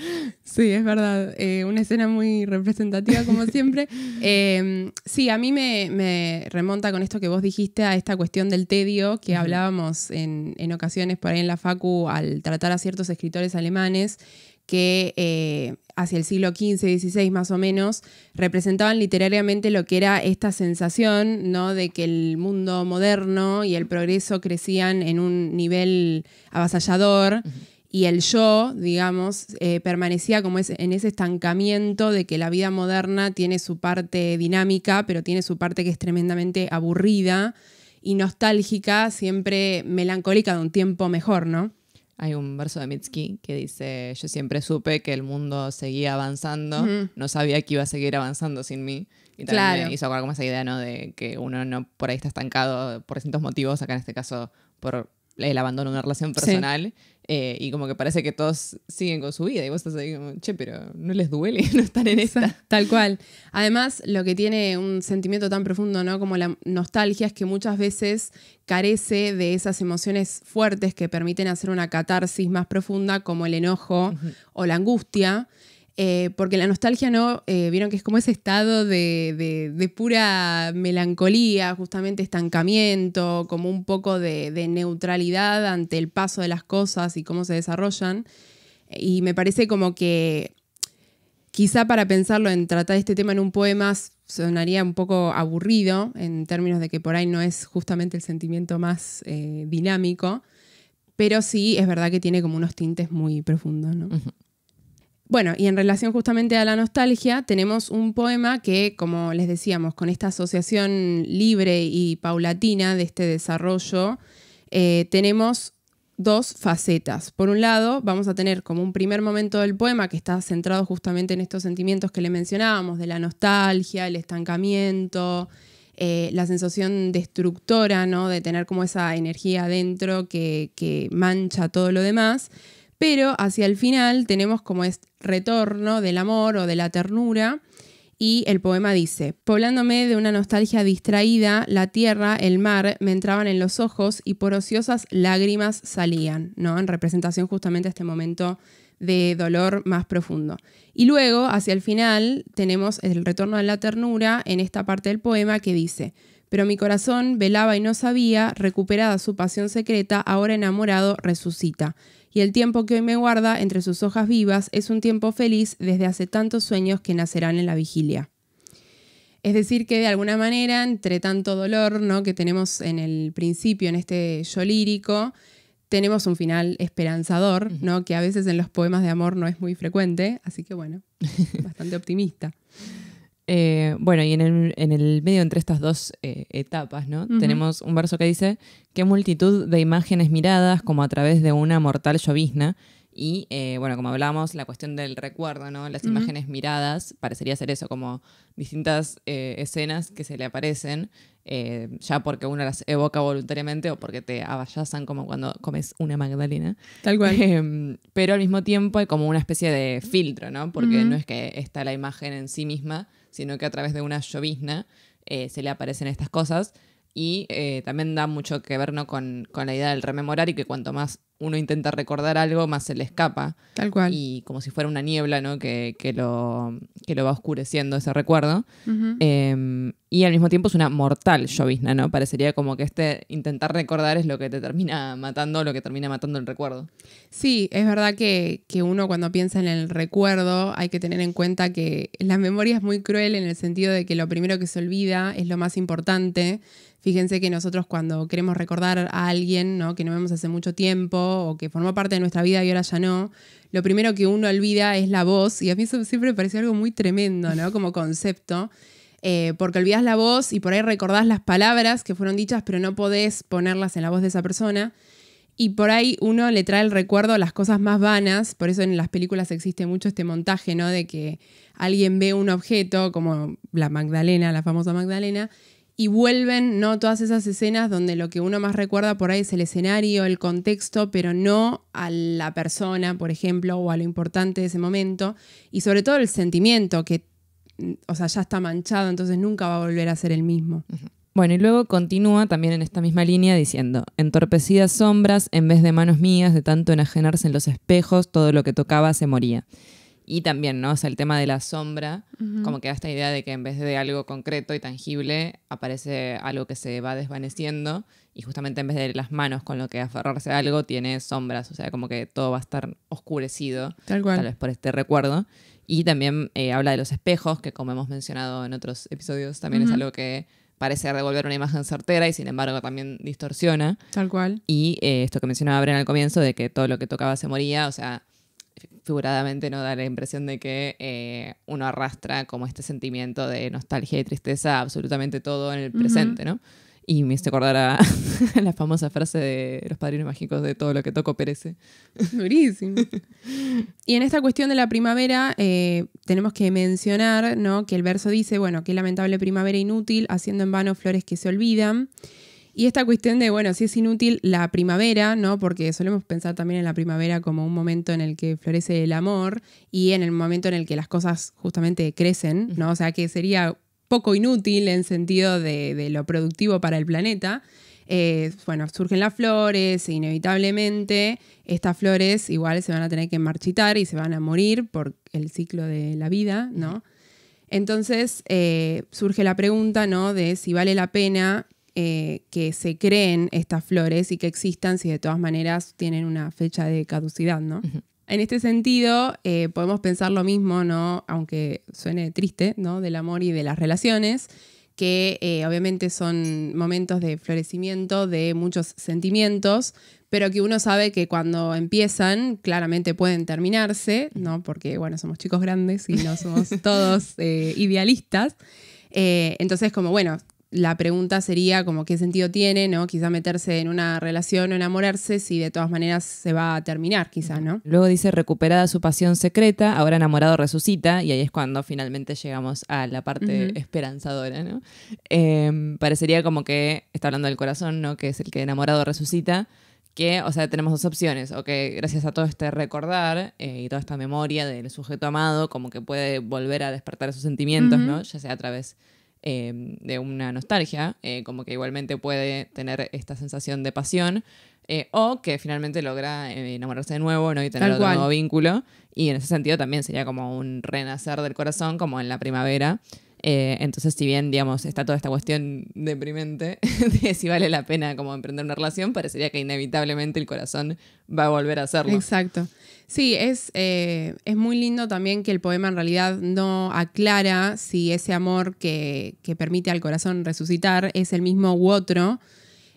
S2: Sí, es verdad.
S1: Eh, una escena muy representativa, como siempre. Em, sí, a mí me, remonta con esto que vos dijiste a esta cuestión del tedio que hablábamos en, en, ocasiones por ahí en la FACU al tratar a ciertos escritores alemanes que eh, hacia el siglo XV, XVI más o menos, representaban literariamente lo que era esta sensación ¿no? de que el mundo moderno y el progreso crecían en un nivel avasallador. Y el yo, digamos, eh, permanecía como en ese estancamiento de que la vida moderna tiene su parte dinámica, pero tiene su parte que es tremendamente aburrida y nostálgica, siempre melancólica de un tiempo
S2: mejor, ¿no? Hay un verso de Mitski que dice, yo siempre supe que el mundo seguía avanzando, no sabía que iba a seguir avanzando sin mí. Y también hizo como esa idea, De que uno no por ahí está estancado por distintos motivos, acá en este caso por el abandono de una relación personal. Eh, y como que parece que todos siguen con su vida y vos estás ahí como, che, pero no les duele no
S1: estar en esa. Tal cual. Además, lo que tiene un sentimiento tan profundo, ¿no? Como la nostalgia es que muchas veces carece de esas emociones fuertes que permiten hacer una catarsis más profunda como el enojo o la angustia. Eh, porque la nostalgia no, eh, vieron que es como ese estado de, pura melancolía, justamente estancamiento, como un poco de, neutralidad ante el paso de las cosas y cómo se desarrollan. Y me parece como que quizá para pensarlo en tratar este tema en un poema sonaría un poco aburrido, en términos de que por ahí no es justamente el sentimiento más eh, dinámico, pero sí es verdad que tiene como unos tintes muy profundos. ¿no? Bueno, y en relación justamente a la nostalgia, tenemos un poema que, como les decíamos, con esta asociación libre y paulatina de este desarrollo, eh, tenemos dos facetas. Por un lado, vamos a tener como un primer momento del poema que está centrado justamente en estos sentimientos que le mencionábamos, de la nostalgia, el estancamiento, eh, la sensación destructora, ¿no? De tener como esa energía adentro que mancha todo lo demás. Pero hacia el final tenemos como es retorno del amor o de la ternura. Y el poema dice, poblándome de una nostalgia distraída, la tierra, el mar, me entraban en los ojos y por ociosas lágrimas salían, ¿no? En representación justamente de este momento de dolor más profundo. Y luego, hacia el final, tenemos el retorno de la ternura en esta parte del poema que dice, pero mi corazón velaba y no sabía, recuperada su pasión secreta, ahora enamorado, resucita. Y el tiempo que hoy me guarda entre sus hojas vivas es un tiempo feliz desde hace tantos sueños que nacerán en la vigilia. Es decir, que de alguna manera, entre tanto dolor ¿no? que tenemos en el principio, en este yo lírico, tenemos un final esperanzador, ¿no? que a veces en los poemas de amor no es muy frecuente, así que bueno,
S2: bastante optimista. Eh, bueno, y en el, medio entre estas dos eh, etapas, ¿no? Tenemos un verso que dice, qué multitud de imágenes miradas como a través de una mortal llovizna. Y eh, bueno, como hablábamos, la cuestión del recuerdo, ¿no? Las imágenes miradas, parecería ser eso, como distintas escenas que se le aparecen, ya porque uno las evoca voluntariamente o porque te avallazan como cuando comes una magdalena. Tal cual. Em, pero al mismo tiempo hay como una especie de filtro, ¿no? Porque no es que está la imagen en sí misma, sino que a través de una llovizna eh, se le aparecen estas cosas. Y eh, también da mucho que ver ¿no? con, con, la idea del rememorar y que cuanto más uno intenta recordar algo, más se le escapa. Tal cual. Y como si fuera una niebla, ¿no? Que, lo, lo va oscureciendo ese recuerdo. Em, y al mismo tiempo es una mortal llovizna, ¿no? Parecería como que este intentar recordar es lo que te termina matando, lo que termina matando el recuerdo.
S1: Sí, es verdad que, que uno cuando piensa en el recuerdo hay que tener en cuenta que la memoria es muy cruel en el sentido de que lo primero que se olvida es lo más importante. Fíjense que nosotros cuando queremos recordar a alguien, ¿no? Que no vemos hace mucho tiempo, o que formó parte de nuestra vida y ahora ya no, lo primero que uno olvida es la voz. Y a mí eso siempre me pareció algo muy tremendo, ¿no? Como concepto. Eh, porque olvidas la voz y por ahí recordás las palabras que fueron dichas, pero no podés ponerlas en la voz de esa persona. Y por ahí uno le trae el recuerdo a las cosas más vanas, por eso en las películas existe mucho este montaje, ¿no? De que alguien ve un objeto, como la Magdalena, la famosa Magdalena, y vuelven ¿no? todas esas escenas donde lo que uno más recuerda por ahí es el escenario, el contexto, pero no a la persona, por ejemplo, o a lo importante de ese momento, y sobre todo el sentimiento que, mm, o sea, ya está manchado, entonces nunca va a volver a ser el
S2: mismo. Bueno, y luego continúa también en esta misma línea diciendo, entorpecidas sombras, en vez de manos mías, de tanto enajenarse en los espejos, todo lo que tocaba se moría. Y también, ¿no? O sea, el tema de la sombra, como que da esta idea de que en vez de algo concreto y tangible, aparece algo que se va desvaneciendo y justamente en vez de las manos con lo que aferrarse a algo, tiene sombras, o sea, como que todo va a estar oscurecido, tal, cual. vez por este recuerdo. Y también eh, habla de los espejos, que como hemos mencionado en otros episodios, también es algo que parece revolver una imagen certera y sin embargo también distorsiona. Tal cual. Y eh, esto que mencionaba Bren al comienzo, de que todo lo que tocaba se moría, o sea, figuradamente no da la impresión de que eh, uno arrastra como este sentimiento de nostalgia y tristeza absolutamente todo en el presente, ¿no? Y me hice acordar a la famosa frase de los padrinos mágicos de todo lo que toco perece.
S1: Durísimo. y en esta cuestión de la primavera, eh, tenemos que mencionar ¿no? que el verso dice, bueno, qué lamentable primavera inútil, haciendo en vano flores que se olvidan. Y esta cuestión de, bueno, si es inútil la primavera, ¿no? Porque solemos pensar también en la primavera como un momento en el que florece el amor y en el momento en el que las cosas justamente crecen, ¿no? O sea, que sería poco inútil en sentido de, lo productivo para el planeta. Eh, bueno, surgen las flores, e inevitablemente estas flores igual se van a tener que marchitar y se van a morir por el ciclo de la vida, ¿no? Entonces eh, surge la pregunta, ¿no? De si vale la pena eh, que se creen estas flores y que existan si de todas maneras tienen una fecha de caducidad, ¿no? En este sentido, eh, podemos pensar lo mismo, ¿no? Aunque suene triste, ¿no? Del amor y de las relaciones, que eh, obviamente son momentos de florecimiento de muchos sentimientos, pero que uno sabe que cuando empiezan, claramente pueden terminarse, ¿no? Porque, bueno, somos chicos grandes y no somos todos idealistas. entonces, como bueno, la pregunta sería como qué sentido tiene, ¿no? Quizá meterse en una relación o enamorarse si de todas maneras se va a terminar, quizás, ¿no?
S2: Luego dice recuperada su pasión secreta, ahora enamorado resucita, y ahí es cuando finalmente llegamos a la parte esperanzadora, ¿no? Em, parecería como que está hablando del corazón, ¿no? Que es el que enamorado resucita que, o sea, tenemos dos opciones, o que gracias a todo este recordar eh, y toda esta memoria del sujeto amado, como que puede volver a despertar sus sentimientos, ¿no? Ya sea a través Em, de una nostalgia, eh, como que igualmente puede tener esta sensación de pasión, eh, o que finalmente logra eh, enamorarse de nuevo ¿no? y tener otro nuevo vínculo. Y en ese sentido también sería como un renacer del corazón, como en la primavera, eh, entonces, si bien, digamos, está toda esta cuestión deprimente de si vale la pena como emprender una relación, parecería que inevitablemente el corazón va a volver a hacerlo.
S1: Exacto. Sí, es, eh, es muy lindo también que el poema en realidad no aclara si ese amor que, permite al corazón resucitar es el mismo u otro.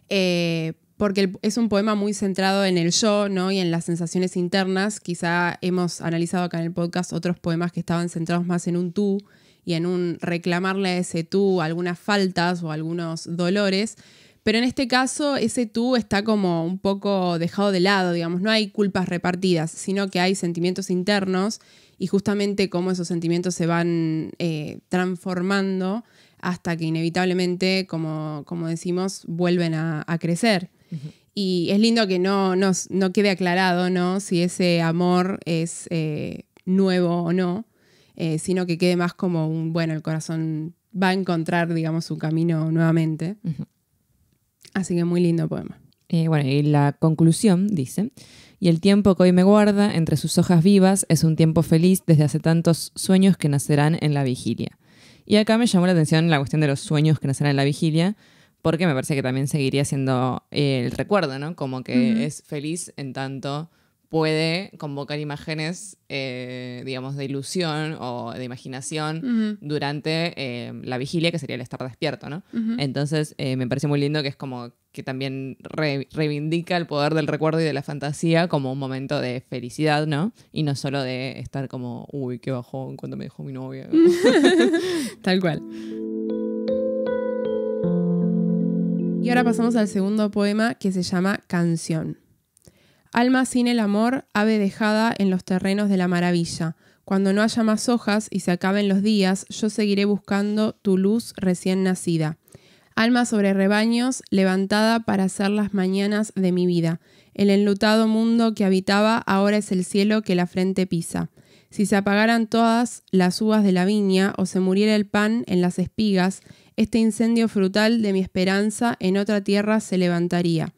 S1: Eh, porque es un poema muy centrado en el yo, ¿no? Y en las sensaciones internas. Quizá hemos analizado acá en el podcast otros poemas que estaban centrados más en un tú, y en un reclamarle a ese tú algunas faltas o algunos dolores. Pero en este caso, ese tú está como un poco dejado de lado, digamos, no hay culpas repartidas, sino que hay sentimientos internos y justamente cómo esos sentimientos se van eh, transformando hasta que inevitablemente, como, decimos, vuelven a, crecer. Y es lindo que no, no, quede aclarado ¿no? si ese amor es eh, nuevo o no, eh, sino que quede más como un, bueno, el corazón va a encontrar, digamos, su camino nuevamente.
S2: Así que muy lindo poema. bueno, y la conclusión dice, y el tiempo que hoy me guarda entre sus hojas vivas es un tiempo feliz desde hace tantos sueños que nacerán en la vigilia. Y acá me llamó la atención la cuestión de los sueños que nacerán en la vigilia, porque me parece que también seguiría siendo el recuerdo, ¿no? Como que es feliz en tanto puede convocar imágenes, eh, digamos, de ilusión o de imaginación durante eh, la vigilia, que sería el estar despierto, ¿no? Entonces, eh, me parece muy lindo que es como que también reivindica el poder del recuerdo y de la fantasía como un momento de felicidad, ¿no? Y no solo de estar como, uy, qué bajón cuando me dejó mi novia. Tal cual.
S1: Y ahora pasamos al segundo poema que se llama Canción. Alma sin el amor, ave dejada en los terrenos de la maravilla. Cuando no haya más hojas y se acaben los días, yo seguiré buscando tu luz recién nacida. Alma sobre rebaños, levantada para hacer las mañanas de mi vida. El enlutado mundo que habitaba ahora es el cielo que la frente pisa. Si se apagaran todas las uvas de la viña o se muriera el pan en las espigas, este incendio frutal de mi esperanza en otra tierra se levantaría.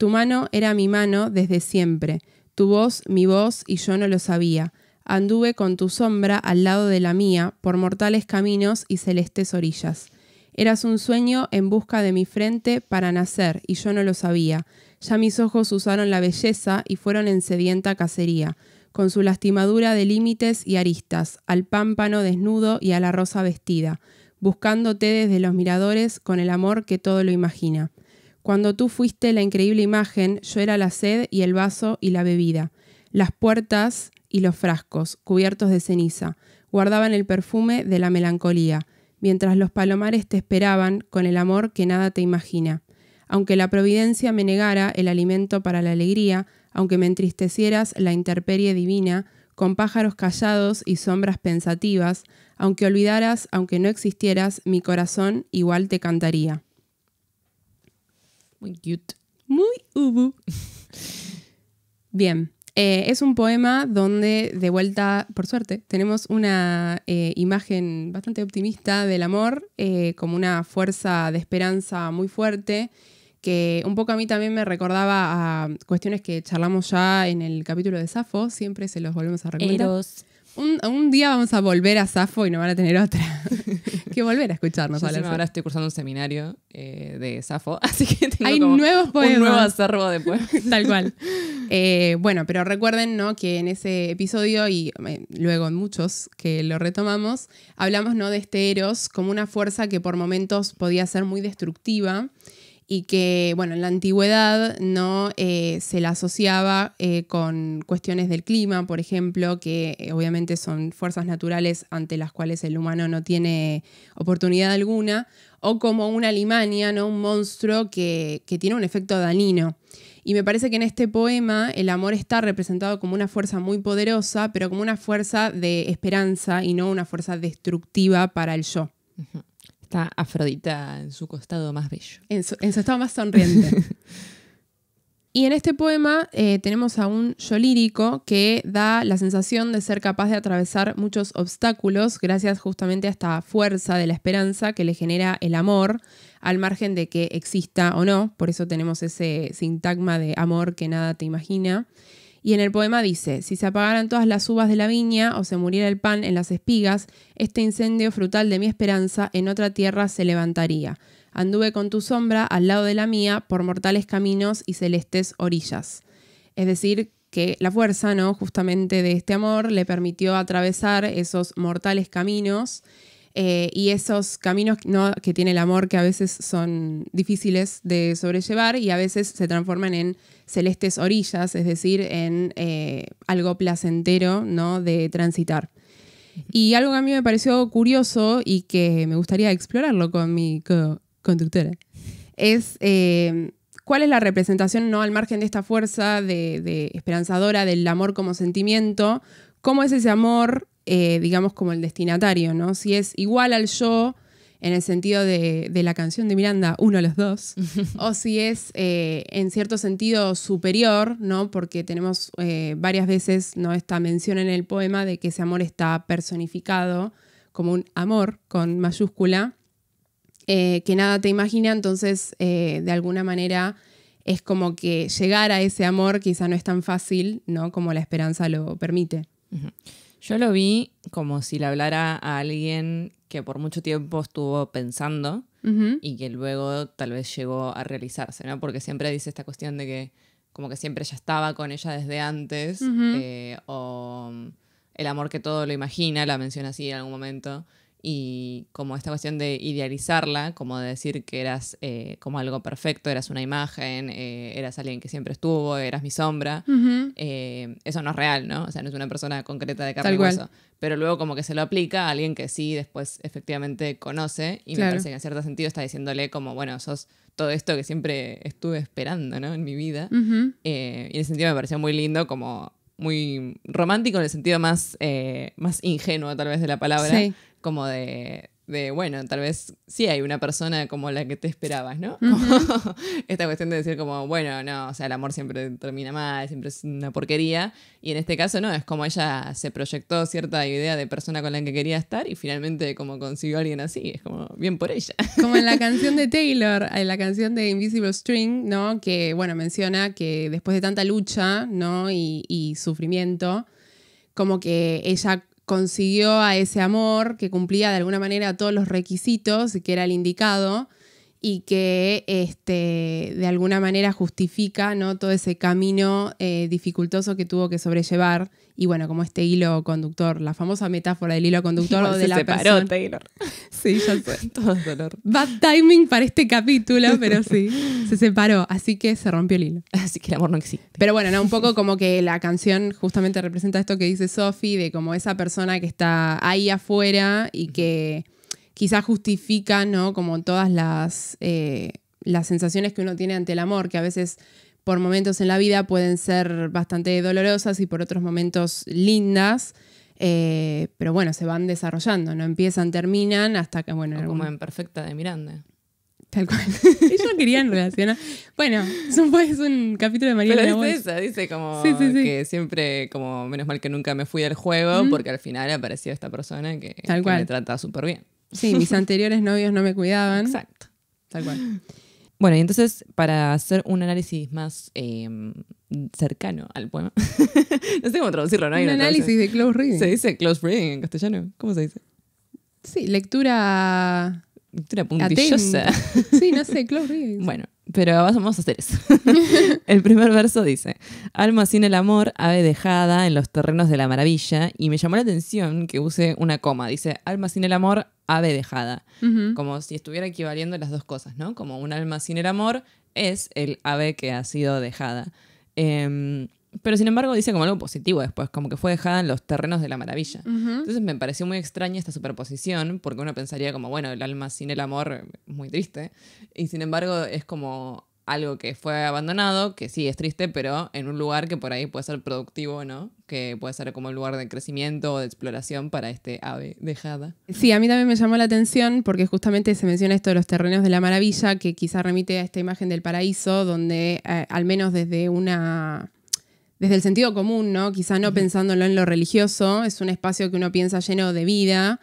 S1: Tu mano era mi mano desde siempre, tu voz mi voz y yo no lo sabía. Anduve con tu sombra al lado de la mía, por mortales caminos y celestes orillas. Eras un sueño en busca de mi frente para nacer, y yo no lo sabía. Ya mis ojos usaron la belleza y fueron en sedienta cacería, con su lastimadura de límites y aristas, al pámpano desnudo y a la rosa vestida, buscándote desde los miradores con el amor que todo lo imagina. Cuando tú fuiste la increíble imagen, yo era la sed y el vaso y la bebida, las puertas y los frascos, cubiertos de ceniza, guardaban el perfume de la melancolía, mientras los palomares te esperaban con el amor que nada te imagina. Aunque la providencia me negara el alimento para la alegría, aunque me entristecieras la interperie divina, con pájaros callados y sombras pensativas, aunque olvidaras, aunque no existieras, mi corazón igual te cantaría. Muy cute. Muy ubu. Bien. Eh, es un poema donde, de vuelta, por suerte, tenemos una eh, imagen bastante optimista del amor, eh, como una fuerza de esperanza muy fuerte, que un poco a mí también me recordaba a cuestiones que charlamos ya en el capítulo de Safo, siempre se los volvemos a recordar un, día vamos a volver a Safo y no van a tener otra.
S2: que volver a escucharnos. Yo ahora estoy cursando un seminario eh, de Safo, así que tengo Hay nuevos un nuevo acervo después. Tal cual. Eh,
S1: bueno, pero recuerden que en ese episodio y eh, luego en muchos que lo retomamos, hablamos ¿no? de este Eros como una fuerza que por momentos podía ser muy destructiva y que, bueno, en la antigüedad no eh, se la asociaba eh, con cuestiones del clima, por ejemplo, que eh, obviamente son fuerzas naturales ante las cuales el humano no tiene oportunidad alguna, o como una limania, ¿no? un monstruo que, que tiene un efecto danino. Y me parece que en este poema el amor está representado como una fuerza muy poderosa, pero como una fuerza de esperanza y no una fuerza destructiva para el yo está Afrodita en su costado más bello. En su, estado más sonriente. y en este poema eh, tenemos a un yo lírico que da la sensación de ser capaz de atravesar muchos obstáculos gracias justamente a esta fuerza de la esperanza que le genera el amor, al margen de que exista o no. Por eso tenemos ese sintagma de amor que nada te imagina. Y en el poema dice, si se apagaran todas las uvas de la viña o se muriera el pan en las espigas, este incendio frutal de mi esperanza en otra tierra se levantaría. Anduve con tu sombra al lado de la mía por mortales caminos y celestes orillas. Es decir, que la fuerza, ¿no? Justamente de este amor le permitió atravesar esos mortales caminos eh, y esos caminos que tiene el amor que a veces son difíciles de sobrellevar y a veces se transforman en celestes orillas, es decir, en eh, algo placentero de transitar. Y algo que a mí me pareció curioso y que me gustaría explorarlo con mi conductora es eh, cuál es la representación ¿no? al margen de esta fuerza de esperanzadora del amor como sentimiento, cómo es ese amor eh, digamos, como el destinatario, ¿no? Si es igual al yo en el sentido de, la canción de Miranda, uno a los dos, o si es eh, en cierto sentido superior, ¿no? Porque tenemos eh, varias veces ¿no? esta mención en el poema de que ese amor está personificado como un amor con mayúscula, que nada te imagina, entonces de alguna manera es como que llegar a ese amor quizá no es tan fácil, ¿no? Como la esperanza lo permite.
S2: Yo lo vi como si le hablara a alguien que por mucho tiempo estuvo pensando y que luego tal vez llegó a realizarse, ¿no? Porque siempre dice esta cuestión de que como que siempre ya estaba con ella desde antes eh, o el amor que todo lo imagina, la menciona así en algún momento y como esta cuestión de idealizarla, como de decir que eras eh, como algo perfecto, eras una imagen, eh, eras alguien que siempre estuvo, eras mi sombra, eh, eso no es real, ¿no? O sea, no es una persona concreta de carne y hueso. Pero luego como que se lo aplica a alguien que sí después efectivamente conoce y me parece que en cierto sentido está diciéndole como, bueno, sos todo esto que siempre estuve esperando, ¿no? En mi vida. y en ese sentido me pareció muy lindo como muy romántico en el sentido más, más ingenuo tal vez de la palabra. Sí como de, bueno, tal vez sí hay una persona como la que te esperabas, ¿no? Esta cuestión de decir como, bueno, no, o sea, el amor siempre termina mal, siempre es una porquería. Y en este caso no, es como ella se proyectó cierta idea de persona con la que quería estar y finalmente como consiguió a alguien así, es como bien por ella.
S1: Como en la canción de Taylor, en la canción de Invisible String, ¿no? Que, bueno, menciona que después de tanta lucha, ¿no? y sufrimiento, como que ella consiguió a ese amor que cumplía de alguna manera todos los requisitos y que era el indicado, y que este, de alguna manera justifica ¿no? todo ese camino eh, dificultoso que tuvo que sobrellevar. Y bueno, como este hilo conductor, la famosa metáfora del hilo conductor de se separó, Taylor.
S2: Sí, ya sé. todo dolor. Bad
S1: timing para este capítulo, pero sí, se separó. Así que se rompió el hilo. Así que el amor no existe. Pero bueno, un poco como que la canción justamente representa esto que dice Sophie, de como esa persona que está ahí afuera y que quizás justifica ¿no? Como todas las, eh, las sensaciones que uno tiene ante el amor, que a veces por momentos en la vida pueden ser bastante dolorosas y por otros momentos lindas. Eh, pero bueno, se van desarrollando, no empiezan, terminan, hasta que bueno. como en Perfecta de Miranda. Tal cual. Ellos
S2: querían relacionar. Bueno, es
S1: un, un
S2: capítulo de María Pero esa, dice como que siempre, como menos mal que nunca me fui del juego, porque al final apareció esta persona que, Tal cual. me trata súper bien. Sí, mis
S1: anteriores novios no me cuidaban. Exacto. Tal cual.
S2: Bueno, y entonces, para hacer un análisis más em, cercano al poema, no sé cómo traducirlo, ¿no? Hay un análisis de close reading. ¿Se dice close reading en castellano? ¿Cómo se dice?
S1: Sí, lectura puntillosa.
S2: Sí, no sé, Close bueno, pero vamos a hacer eso. el primer verso dice: Alma sin el amor, ave dejada en los terrenos de la maravilla. Y me llamó la atención que use una coma. Dice: Alma sin el amor, ave dejada. Como si estuviera equivaliendo las dos cosas, ¿no? Como un alma sin el amor es el ave que ha sido dejada. Eh, pero sin embargo dice como algo positivo después, como que fue dejada en los terrenos de la maravilla. Entonces me pareció muy extraña esta superposición, porque uno pensaría como, bueno, el alma sin el amor es muy triste. Y sin embargo es como algo que fue abandonado, que sí es triste, pero en un lugar que por ahí puede ser productivo, ¿no? Que puede ser como un lugar de crecimiento o de exploración para este ave dejada.
S1: Sí, a mí también me llamó la atención porque justamente se menciona esto de los terrenos de la maravilla, que quizá remite a esta imagen del paraíso, donde eh, al menos desde una desde el sentido común, ¿no? Quizá no pensándolo en lo religioso, es un espacio que uno piensa lleno de vida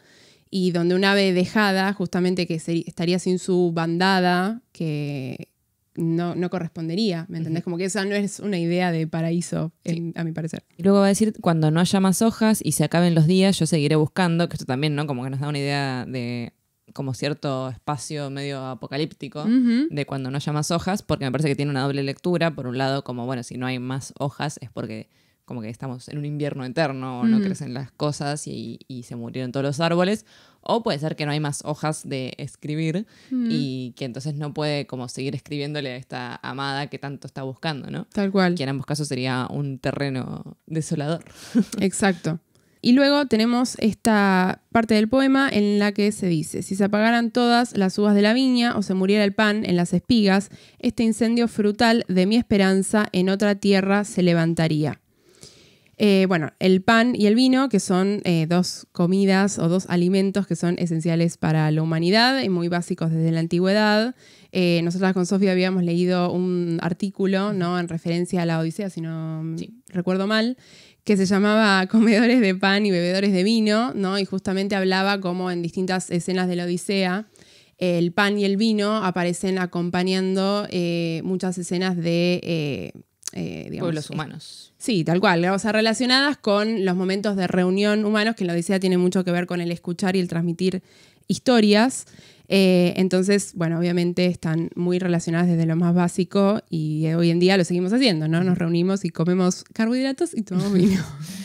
S1: y donde un ave dejada, justamente que estaría sin su bandada, que no, correspondería, ¿me entendés? Como que esa no es una idea de paraíso, a mi parecer.
S2: Y luego va a decir, cuando no haya más hojas y se acaben los días, yo seguiré buscando, que esto también, ¿no? Como que nos da una idea de como cierto espacio medio apocalíptico de cuando no más hojas, porque me parece que tiene una doble lectura. Por un lado, como bueno, si no hay más hojas es porque como que estamos en un invierno eterno, o no crecen las cosas y, se murieron todos los árboles, o puede ser que no hay más hojas de escribir y que entonces no puede como seguir escribiéndole a esta amada que tanto está buscando, ¿no? Tal cual. Que en ambos casos sería un terreno desolador.
S1: Exacto. Y luego tenemos esta parte del poema en la que se dice, si se apagaran todas las uvas de la viña o se muriera el pan en las espigas, este incendio frutal de mi esperanza en otra tierra se levantaría. Eh, bueno, el pan y el vino, que son eh, dos comidas o dos alimentos que son esenciales para la humanidad y muy básicos desde la antigüedad. Eh, nosotras con Sofía habíamos leído un artículo ¿no? en referencia a la Odisea, si no recuerdo mal, que se llamaba Comedores de pan y bebedores de vino, ¿no? Y justamente hablaba como en distintas escenas de la Odisea el pan y el vino aparecen acompañando eh, muchas escenas de eh, eh, pueblos humanos. sí, tal cual. O sea, relacionadas con los momentos de reunión humanos, que en la Odisea tiene mucho que ver con el escuchar y el transmitir historias. Eh, entonces, bueno, obviamente están muy relacionadas desde lo más básico y eh, hoy en día lo seguimos haciendo, ¿no? Nos reunimos y comemos carbohidratos y tomamos vino.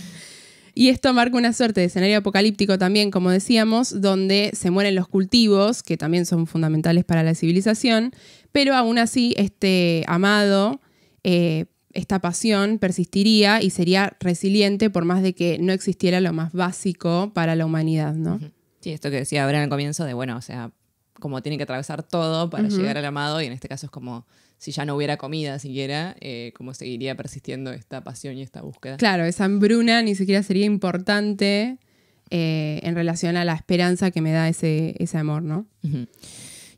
S1: Y esto marca una suerte de escenario apocalíptico también, como decíamos, donde se mueren los cultivos, que también son fundamentales para la civilización, pero aún así este amado, eh, esta pasión persistiría y sería resiliente por más de que no existiera lo más básico para la humanidad, ¿no?
S2: Sí, esto que decía ahora en comienzo de, bueno, o sea, como tiene que atravesar todo para llegar al amado y en este caso es como si ya no hubiera comida siquiera, eh, como seguiría persistiendo esta pasión y esta búsqueda. Claro,
S1: esa hambruna ni siquiera sería importante eh, en relación a la esperanza que me da ese, ese amor, ¿no?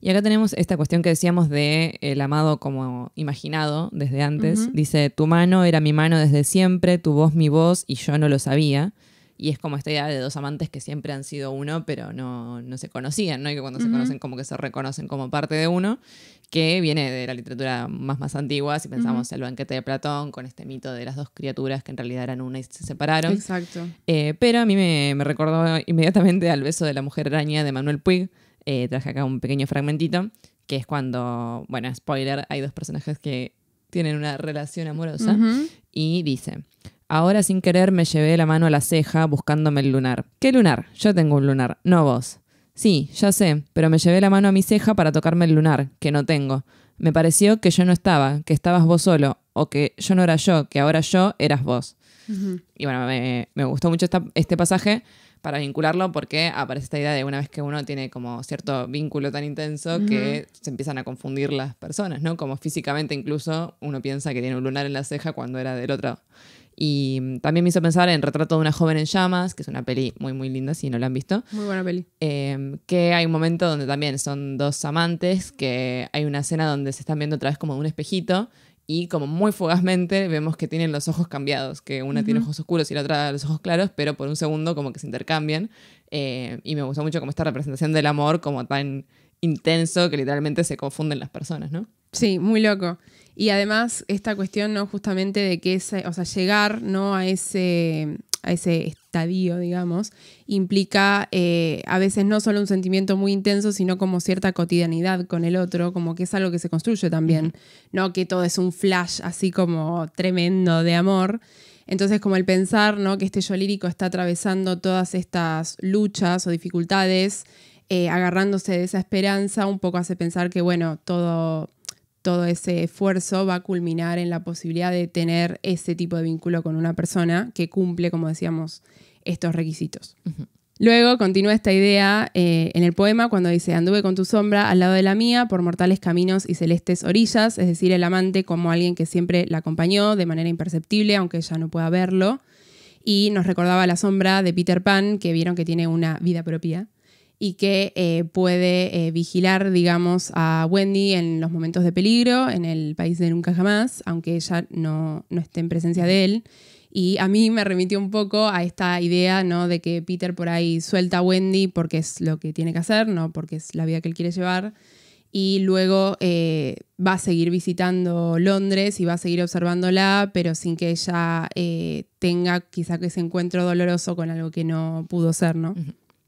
S2: Y acá tenemos esta cuestión que decíamos de el amado como imaginado desde antes. Dice, tu mano era mi mano desde siempre, tu voz mi voz y yo no lo sabía. Y es como esta idea de dos amantes que siempre han sido uno, pero no, se conocían, ¿no? Y que cuando se conocen como que se reconocen como parte de uno, que viene de la literatura más más antigua, si pensamos en el banquete de Platón, con este mito de las dos criaturas que en realidad eran una y se separaron. Exacto. Eh, pero a mí me, recordó inmediatamente al beso de la mujer araña de Manuel Puig. Eh, traje acá un pequeño fragmentito, que es cuando, bueno, spoiler, hay dos personajes que tienen una relación amorosa y dice, Ahora sin querer me llevé la mano a la ceja buscándome el lunar. ¿Qué lunar? Yo tengo un lunar, no vos. Sí, ya sé, pero me llevé la mano a mi ceja para tocarme el lunar, que no tengo. Me pareció que yo no estaba, que estabas vos solo, o que yo no era yo, que ahora yo eras vos. Y bueno, me, gustó mucho este pasaje para vincularlo porque aparece esta idea de una vez que uno tiene como cierto vínculo tan intenso que se empiezan a confundir las personas, ¿no? Como físicamente incluso uno piensa que tiene un lunar en la ceja cuando era del otro. Y también me hizo pensar en Retrato de una joven en llamas, que es una peli muy, muy linda, si no la han visto. Muy buena peli. Em, que hay un momento donde también son dos amantes, que hay una escena donde se están viendo otra vez como un espejito y como muy fugazmente vemos que tienen los ojos cambiados, que una tiene ojos oscuros y la otra los ojos claros, pero por un segundo como que se intercambian. Em, y me gustó mucho como esta representación del amor como tan intenso que literalmente se confunden las personas, ¿no?
S1: Sí, muy loco. Y además esta cuestión, ¿no? Justamente de que ese, o sea, llegar ¿no? a, ese, a ese estadio, digamos, implica eh, a veces no solo un sentimiento muy intenso, sino como cierta cotidianidad con el otro, como que es algo que se construye también, ¿no? Que todo es un flash así como tremendo de amor. Entonces, como el pensar, ¿no? Que este yo lírico está atravesando todas estas luchas o dificultades, eh, agarrándose de esa esperanza, un poco hace pensar que, bueno, todo todo ese esfuerzo va a culminar en la posibilidad de tener ese tipo de vínculo con una persona que cumple, como decíamos, estos requisitos. Luego continúa esta idea eh, en el poema cuando dice, anduve con tu sombra al lado de la mía por mortales caminos y celestes orillas, es decir, el amante como alguien que siempre la acompañó de manera imperceptible, aunque ella no pueda verlo. Y nos recordaba la sombra de Peter Pan, que vieron que tiene una vida propia y que eh, puede eh, vigilar, digamos, a Wendy en los momentos de peligro en el país de Nunca Jamás, aunque ella no, no esté en presencia de él. Y a mí me remitió un poco a esta idea ¿no? de que Peter por ahí suelta a Wendy porque es lo que tiene que hacer, no porque es la vida que él quiere llevar. Y luego eh, va a seguir visitando Londres y va a seguir observándola, pero sin que ella tenga quizá ese encuentro doloroso con algo que no pudo ser, ¿no?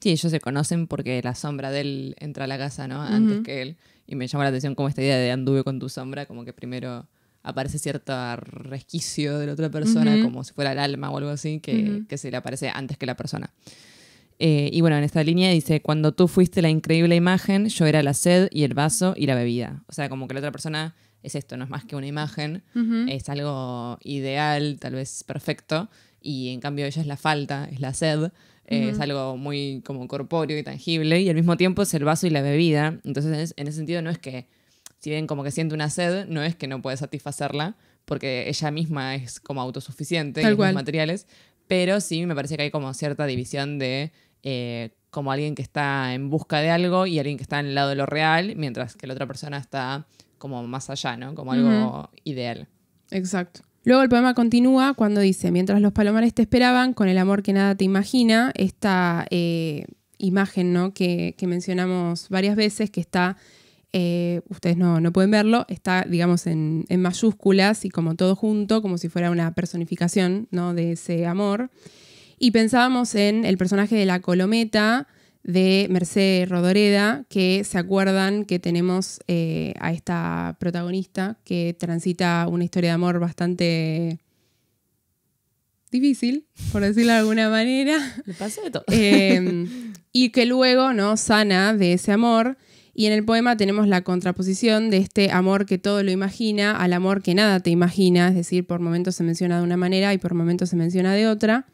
S2: y ellos se conocen porque la sombra de él entra a la casa, ¿no? Antes que él. Y me llama la atención como esta idea de anduve con tu sombra, como que primero aparece cierto resquicio de la otra persona, como si fuera el alma o algo así, que, se le aparece antes que la persona. Eh, y bueno, en esta línea dice, cuando tú fuiste la increíble imagen, yo era la sed y el vaso y la bebida. O sea, como que la otra persona es esto, no es más que una imagen, es algo ideal, tal vez perfecto, y en cambio ella es la falta, es la sed,
S1: es algo
S2: muy como corpóreo y tangible, y al mismo tiempo es el vaso y la bebida, entonces en ese sentido no es que, si bien como que siente una sed, no es que no puede satisfacerla, porque ella misma es como autosuficiente en los materiales, pero sí me parece que hay como cierta división de... Eh, como alguien que está en busca de algo y alguien que está en el lado de lo real, mientras que la otra persona está como más allá, ¿no? Como algo ideal. Exacto.
S1: Luego el poema continúa cuando dice, mientras los palomares te esperaban, con el amor que nada te imagina, esta eh, imagen ¿no? que, mencionamos varias veces, que está, eh, ustedes no, pueden verlo, está, digamos, en, en, mayúsculas y como todo junto, como si fuera una personificación ¿no? de ese amor. Y pensábamos en el personaje de la colometa, de Mercedes Rodoreda, que se acuerdan que tenemos eh, a esta protagonista que transita una historia de amor bastante difícil, por decirlo de alguna manera. Le todo. Em, y que luego ¿no? sana de ese amor. Y en el poema tenemos la contraposición de este amor que todo lo imagina al amor que nada te imagina, es decir, por momentos se menciona de una manera y por momentos se menciona de otra.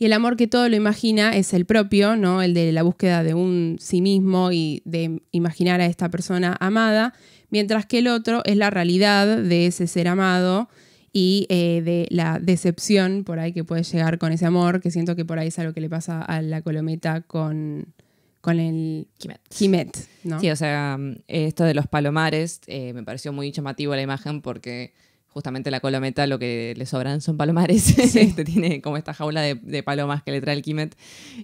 S1: Y el amor que todo lo imagina es el propio, ¿no? El de la búsqueda de un sí mismo y de imaginar a esta persona amada, mientras que el otro es la realidad de ese ser amado y eh, de la decepción por ahí que puede llegar con ese amor, que siento que por ahí es algo que le pasa a la colometa con,
S2: con el Kimet. Sí, o sea, esto de los palomares eh, me pareció muy llamativo la imagen porque justamente la colometa lo que le sobran son palomares. este tiene como esta jaula de, palomas que le trae el Kimet.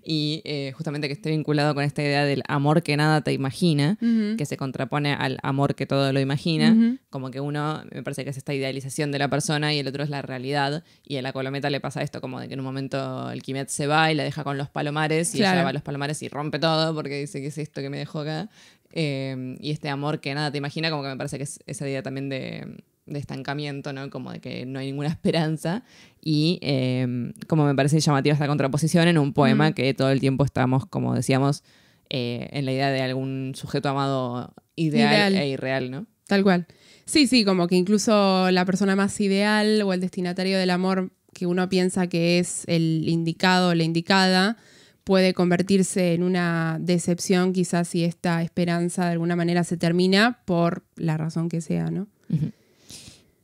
S2: Y eh, justamente que esté vinculado con esta idea del amor que nada te imagina, que se contrapone al amor que todo lo imagina. Como que uno, me parece que es esta idealización de la persona y el otro es la realidad. Y a la colometa le pasa esto, como de que en un momento el Kimet se va y la deja con los palomares y ella va a los palomares y rompe todo porque dice que es esto que me dejó acá. Eh, y este amor que nada te imagina, como que me parece que es esa idea también de de estancamiento, ¿no? Como de que no hay ninguna esperanza. Y em, como me parece llamativa esta contraposición en un poema que todo el tiempo estamos, como decíamos, eh, en la idea de algún sujeto amado ideal, e irreal, ¿no?
S1: Tal cual. Sí, sí, como que incluso la persona más ideal o el destinatario del amor que uno piensa que es el indicado o la indicada puede convertirse en una decepción quizás si esta esperanza de alguna manera se termina por la razón que sea, ¿no?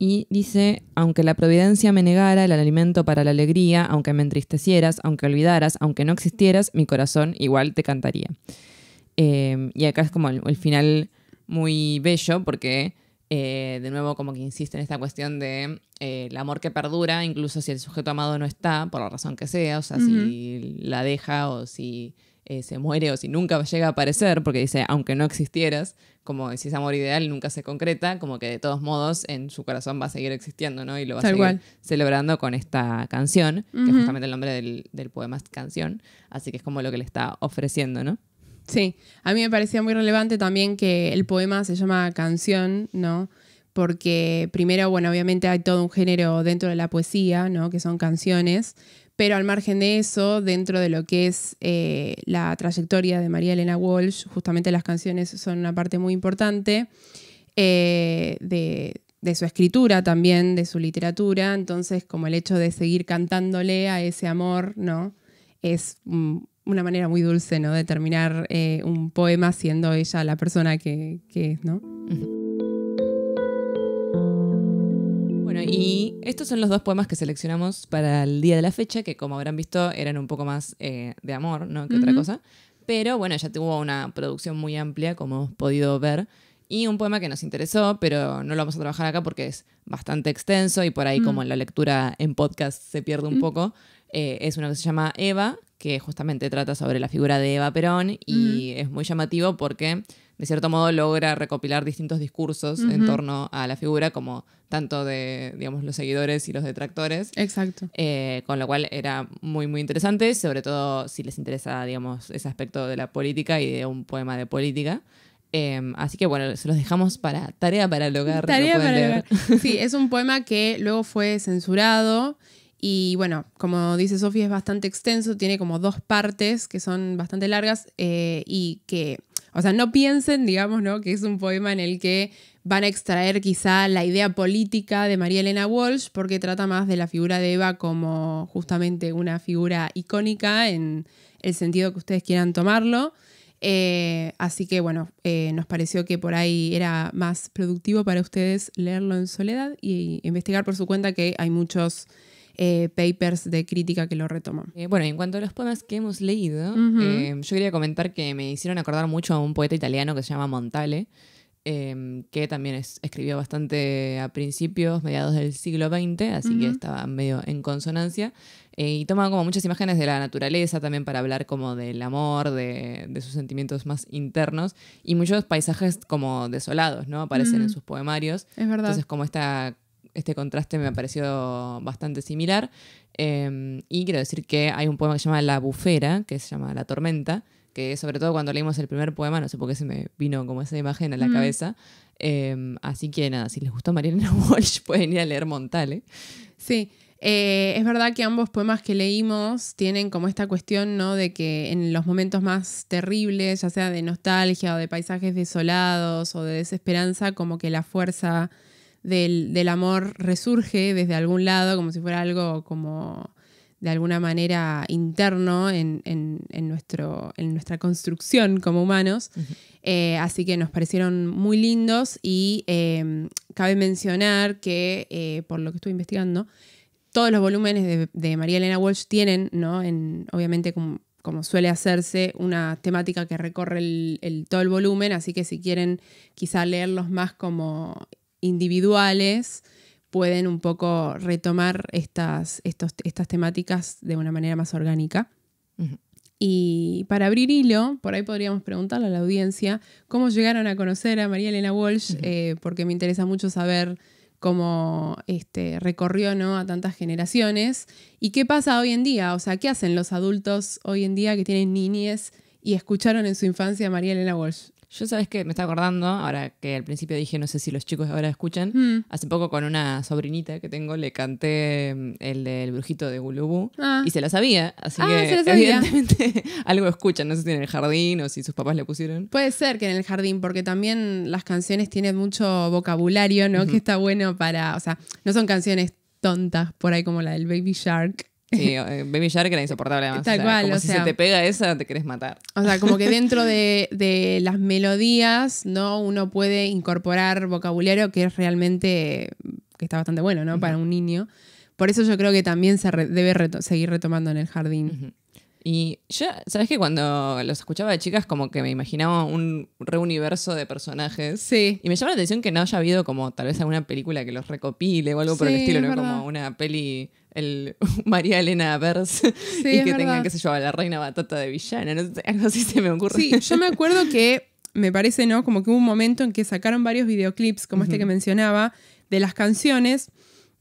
S2: y dice, aunque la providencia me negara el alimento para la alegría, aunque me entristecieras, aunque olvidaras, aunque no existieras, mi corazón igual te cantaría. Em, y acá es como el, final muy bello porque... Eh, de nuevo, como que insiste en esta cuestión de eh, el amor que perdura, incluso si el sujeto amado no está, por la razón que sea, o sea, si la deja o si eh, se muere o si nunca llega a aparecer, porque dice, aunque no existieras, como si es amor ideal nunca se concreta, como que de todos modos en su corazón va a seguir existiendo, ¿no? Y lo va a seguir celebrando con esta canción, que es justamente el nombre del, del poema Canción, así que es como lo que le está ofreciendo, ¿no?
S1: Sí, a mí me parecía muy relevante también que el poema se llama Canción, ¿no? Porque primero, bueno, obviamente hay todo un género dentro de la poesía, ¿no? Que son canciones, pero al margen de eso, dentro de lo que es eh, la trayectoria de María Elena Walsh, justamente las canciones son una parte muy importante eh, de, su escritura también, de su literatura. Entonces, como el hecho de seguir cantándole a ese amor, ¿no? Es mm, una manera muy dulce, ¿no? De terminar eh, un poema siendo ella la persona que, es, ¿no?
S2: y estos son los dos poemas que seleccionamos para el día de la fecha, que como habrán visto eran un poco más eh, de amor, ¿no? Que otra cosa. Pero bueno, ya tuvo una producción muy amplia, como hemos podido ver. Y un poema que nos interesó, pero no lo vamos a trabajar acá porque es bastante extenso y por ahí, como mm. en la lectura en podcast se pierde un mm. poco, eh, es uno que se llama Eva, que justamente trata sobre la figura de Eva Perón y mm. es muy llamativo porque de cierto modo logra recopilar distintos discursos en torno a la figura, como tanto de, digamos, los seguidores y los detractores. Exacto. Eh, con lo cual era muy, muy interesante, sobre todo si les interesa, digamos, ese aspecto de la política y de un poema de política. Em, así que bueno, se los dejamos para tarea para lograr. Tarea para
S1: Sí, es un poema que luego fue censurado. Y bueno, como dice Sofía, es bastante extenso, tiene como dos partes que son bastante largas eh, y que o sea, no piensen, digamos, ¿no? que es un poema en el que van a extraer quizá la idea política de María Elena Walsh, porque trata más de la figura de Eva como justamente una figura icónica en el sentido que ustedes quieran tomarlo. Eh, así que bueno, eh, nos pareció que por ahí era más productivo para ustedes leerlo en soledad y investigar por su cuenta que hay muchos eh,
S2: papers de crítica que lo
S1: retoman. Eh, bueno, en
S2: cuanto a los poemas que hemos leído, eh, yo quería comentar que me hicieron acordar mucho a un poeta italiano que se llama Montale, em, que también escribió bastante a principios, mediados del siglo XX, así que estaba medio en consonancia. y toma como muchas imágenes de la naturaleza también para hablar como del amor, de, sus sentimientos más internos y muchos paisajes como desolados, ¿no? Aparecen en sus poemarios. Es verdad. Entonces como esta este contraste me ha pareció bastante similar. Em, y quiero decir que hay un poema que se llama La Bufera, que se llama La Tormenta, que sobre todo cuando leímos el primer poema, no sé por qué se me vino como esa imagen a la cabeza. Em, así que nada, si les gustó Mariana Walsh, pueden ir a leer Montale. Sí. Eh,
S1: es verdad que ambos poemas que leímos tienen como esta cuestión, ¿no? De que en los momentos más terribles, ya sea de nostalgia o de paisajes desolados o de desesperanza, como que la fuerza del, amor resurge desde algún lado, como si fuera algo como de alguna manera interno en, nuestro, en nuestra construcción como humanos. Eh, así que nos parecieron muy lindos y em, cabe mencionar que, eh, por lo que estuve investigando, todos los volúmenes de, María Elena Walsh tienen, ¿no? En, obviamente como, suele hacerse, una temática que recorre todo el volumen, así que si quieren quizá leerlos más como individuales pueden un poco retomar estas, estas temáticas de una manera más orgánica. Y para abrir hilo, por ahí podríamos preguntarle a la audiencia cómo llegaron a conocer a María Elena Walsh, eh, porque me interesa mucho saber cómo este, recorrió ¿no? a tantas generaciones y qué pasa hoy en día, o sea, qué hacen los adultos hoy en día que tienen niñez y escucharon en su infancia a María Elena Walsh.
S2: Yo sabes que me está acordando, ahora que al principio dije, no sé si los chicos ahora escuchan, mm. hace poco con una sobrinita que tengo le canté mm, el del brujito de Gulubú ah. y se lo sabía, así ah, que evidentemente algo escuchan, no sé si en el jardín o si sus papás le pusieron.
S1: Puede ser que en el jardín, porque también las canciones tienen mucho vocabulario, ¿no? Que está bueno para, o sea, no son canciones tontas por ahí como la del Baby Shark. Sí,
S2: eh, Baby Shark era insoportable además. Tal cual, como si se te pega esa, te querés matar.
S1: O sea, como que dentro de, las melodías, ¿no? Uno puede incorporar vocabulario que es realmente, que está bastante bueno, ¿no? Para un niño. Por eso yo creo que también se debe seguir retomando en el jardín.
S2: Y ya, ¿sabes que cuando los escuchaba de chicas, como que me imaginaba un reuniverso de personajes? Sí. Y me llama la atención que no haya habido como tal vez alguna película que los recopile o algo por el estilo, ¿no? Como una peli el María Elena Bers y que tengan, qué sé yo, la reina batata de villana, no sé, algo así
S1: se me ocurre. Sí, yo me acuerdo que, me parece, ¿no? Como que hubo un momento en que sacaron varios videoclips, como este que mencionaba, de las canciones,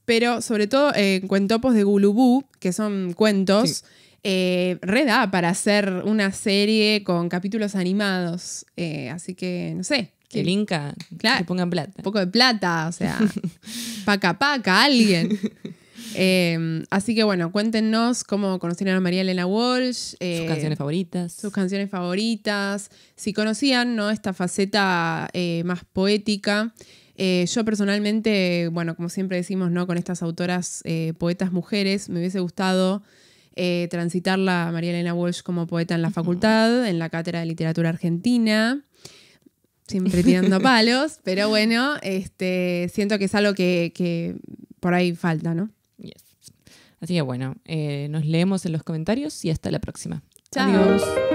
S1: pero sobre todo eh, en cuentopos de Gulubú, que son cuentos. Eh, reda para hacer una serie con capítulos animados. Eh, así que, no sé, que el Inca claro, que pongan plata. Un poco de plata, o sea, paca paca, alguien. Em, así que bueno, cuéntenos cómo conocieron a María Elena Walsh. sus eh, canciones favoritas. Sus canciones favoritas. Si conocían, ¿no? Esta faceta eh, más poética. Eh, yo personalmente, bueno, como siempre decimos, ¿no? Con estas autoras poetas mujeres, me hubiese gustado transitar la María Elena Walsh como poeta en la facultad, en la cátedra de literatura argentina siempre tirando palos, pero bueno, este, siento que es algo que por ahí falta, ¿no? Así
S2: que bueno, eh, nos leemos en los comentarios y hasta la próxima. Chao.